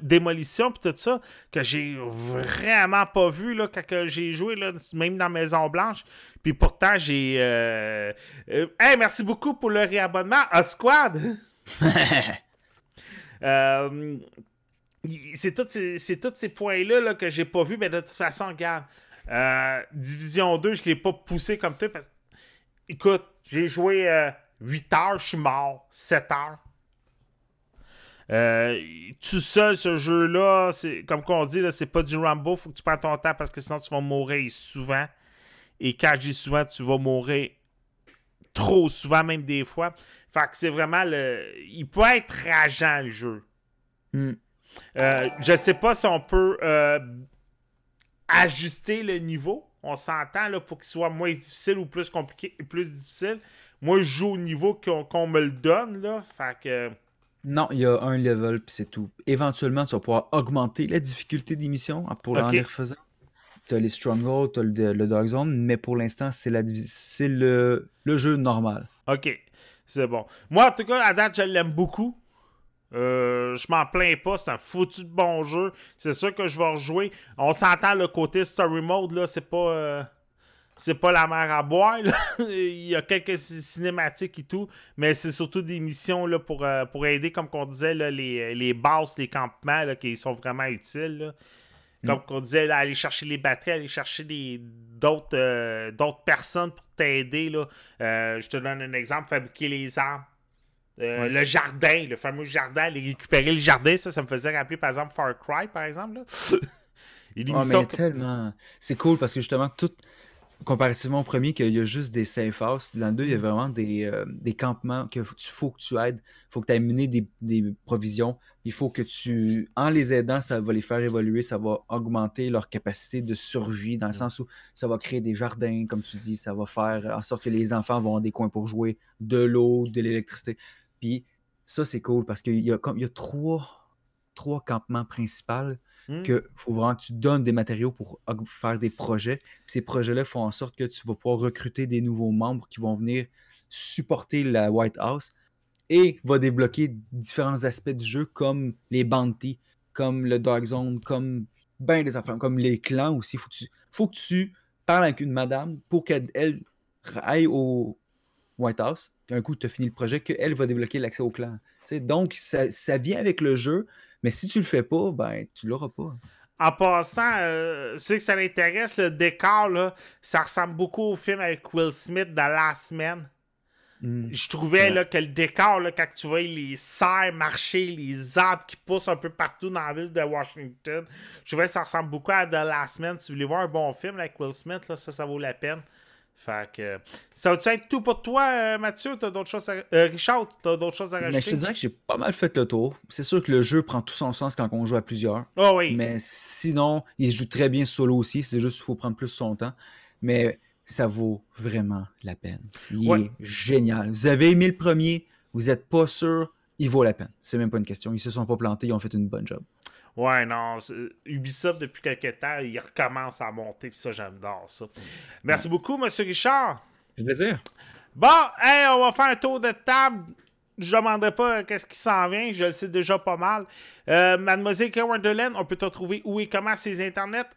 démolition puis tout ça que j'ai vraiment pas vu là, quand j'ai joué, même dans Maison-Blanche. Puis pourtant, j'ai. Euh, euh, hey, merci beaucoup pour le réabonnement à Squad! *laughs* euh c'est tous ces, points-là là, que j'ai pas vu, mais de toute façon, regarde. Euh, Division 2, je l'ai pas poussé comme toi. Écoute, j'ai joué 8 euh, heures, je suis mort. 7 heures. Euh, tout seul, ce jeu-là, c'est comme qu'on dit, c'est pas du Rambo, faut que tu prennes ton temps parce que sinon tu vas mourir souvent. Et quand je dis souvent, tu vas mourir trop souvent, même des fois. Fait que c'est vraiment le. Il peut être rageant le jeu. Mm. Euh, je ne sais pas si on peut euh, ajuster le niveau. On s'entend pour qu'il soit moins difficile ou plus compliqué, plus difficile. Moi, je joue au niveau qu'on me le donne. Là, fait que... Non, il y a un level, puis c'est tout. Éventuellement, tu vas pouvoir augmenter la difficulté des missions pour en les refaisant. Tu as les Strongholds, tu as le, Dark Zone, mais pour l'instant, c'est le, le jeu normal. OK, c'est bon. Moi, en tout cas, à date, je l'aime beaucoup. Euh, je m'en plains pas, c'est un foutu de bon jeu. C'est sûr que je vais rejouer. On s'entend le côté story mode, là, c'est pas. Euh, c'est pas la mer à boire. *laughs* Il y a quelques cinématiques et tout, mais c'est surtout des missions là, pour, euh, pour aider, comme on disait, les, les bases, les campements là, qui sont vraiment utiles. Comme mm. on disait, aller chercher les batteries, aller chercher d'autres D'autres personnes pour t'aider. Euh, je te donne un exemple, fabriquer les armes. Euh, le jardin, le fameux jardin, les récupérer le jardin, ça, ça me faisait rappeler par exemple Far Cry, par exemple. *laughs* Ah, tellement. C'est cool parce que justement, tout comparativement au premier, qu'il y a juste des safe house. Dans le il y a vraiment des, euh, campements que tu faut que tu aides, faut que tu aies mené des, des, provisions. Il faut que tu, en les aidant, ça va les faire évoluer, ça va augmenter leur capacité de survie, dans le sens où ça va créer des jardins, comme tu dis, ça va faire en sorte que les enfants vont avoir des coins pour jouer, de l'eau, de l'électricité. Puis ça, c'est cool parce qu'il y a, comme, il y trois, trois campements principaux hmm. que faut vraiment que tu donnes des matériaux pour faire des projets. ces projets-là font en sorte que tu vas pouvoir recruter des nouveaux membres qui vont venir supporter la White House et va débloquer différents aspects du jeu comme les bounties, comme le Dark Zone, comme ben des affaires, comme les clans aussi. Faut faut que tu parles avec une madame pour qu'elle aille au, White House, qu'un coup tu as fini le projet, qu'elle va débloquer l'accès au clan. donc, ça, ça, vient avec le jeu, mais si tu le fais pas, ben tu l'auras pas. En passant, euh, ceux que ça intéresse, le décor, ça ressemble beaucoup au film avec Will Smith dans la semaine. Hmm. je trouvais que le décor, là, quand tu vois les serres marcher, les arbres qui poussent un peu partout dans la ville de Washington, je trouvais que ça ressemble beaucoup à The Last Man. Si vous voulez voir un bon film avec Will Smith, ça, ça vaut la peine. Fait ça va-tu être tout pour toi, euh, Mathieu? T'as d'autres choses euh, Richard, d'autres choses à rajouter? je te dirais que j'ai pas mal fait le tour. C'est sûr que le jeu prend tout son sens quand on joue à plusieurs. Ah Mais sinon, il joue très bien solo aussi. C'est juste qu'il faut prendre plus son temps. Mais ça vaut vraiment la peine. Il est génial. Vous avez aimé le premier, vous n'êtes pas sûr, il vaut la peine. C'est même pas une question. Ils se sont pas plantés, ils ont fait une bonne job. Ouais, non. Ubisoft, depuis quelques temps, il recommence à monter. Puis ça, j'adore ça. Merci beaucoup, Monsieur Richard. Plaisir. Bon, hey, on va faire un tour de table. Je ne demanderai pas euh, qu'est-ce qui s'en vient. Je le sais déjà pas mal. Euh, Mademoiselle Wonderland, on peut te trouver où et comment ses internet? internets?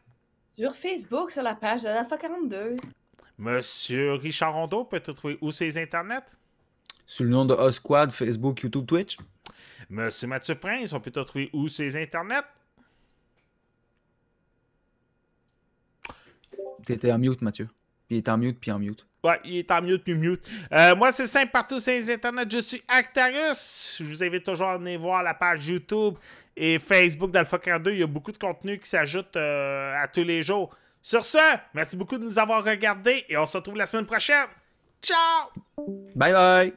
Sur Facebook, sur la page de l'Alpha 42. Monsieur Richard Rondeau, peut te trouver où ses les internets? Sur le nom de Osquad, Facebook, YouTube, Twitch. Monsieur Mathieu Prince, on peut te retrouver où ces internets? T'étais en mute, Mathieu. il est en mute, puis en mute. Ouais, il est en mute, puis mute. Euh, moi, c'est simple, partout sur les internets, je suis Actarus. Je vous invite toujours à venir voir la page YouTube et Facebook d'Alpha 2. Il y a beaucoup de contenu qui s'ajoute euh, à tous les jours. Sur ce, merci beaucoup de nous avoir regardés et on se retrouve la semaine prochaine. Ciao! Bye bye!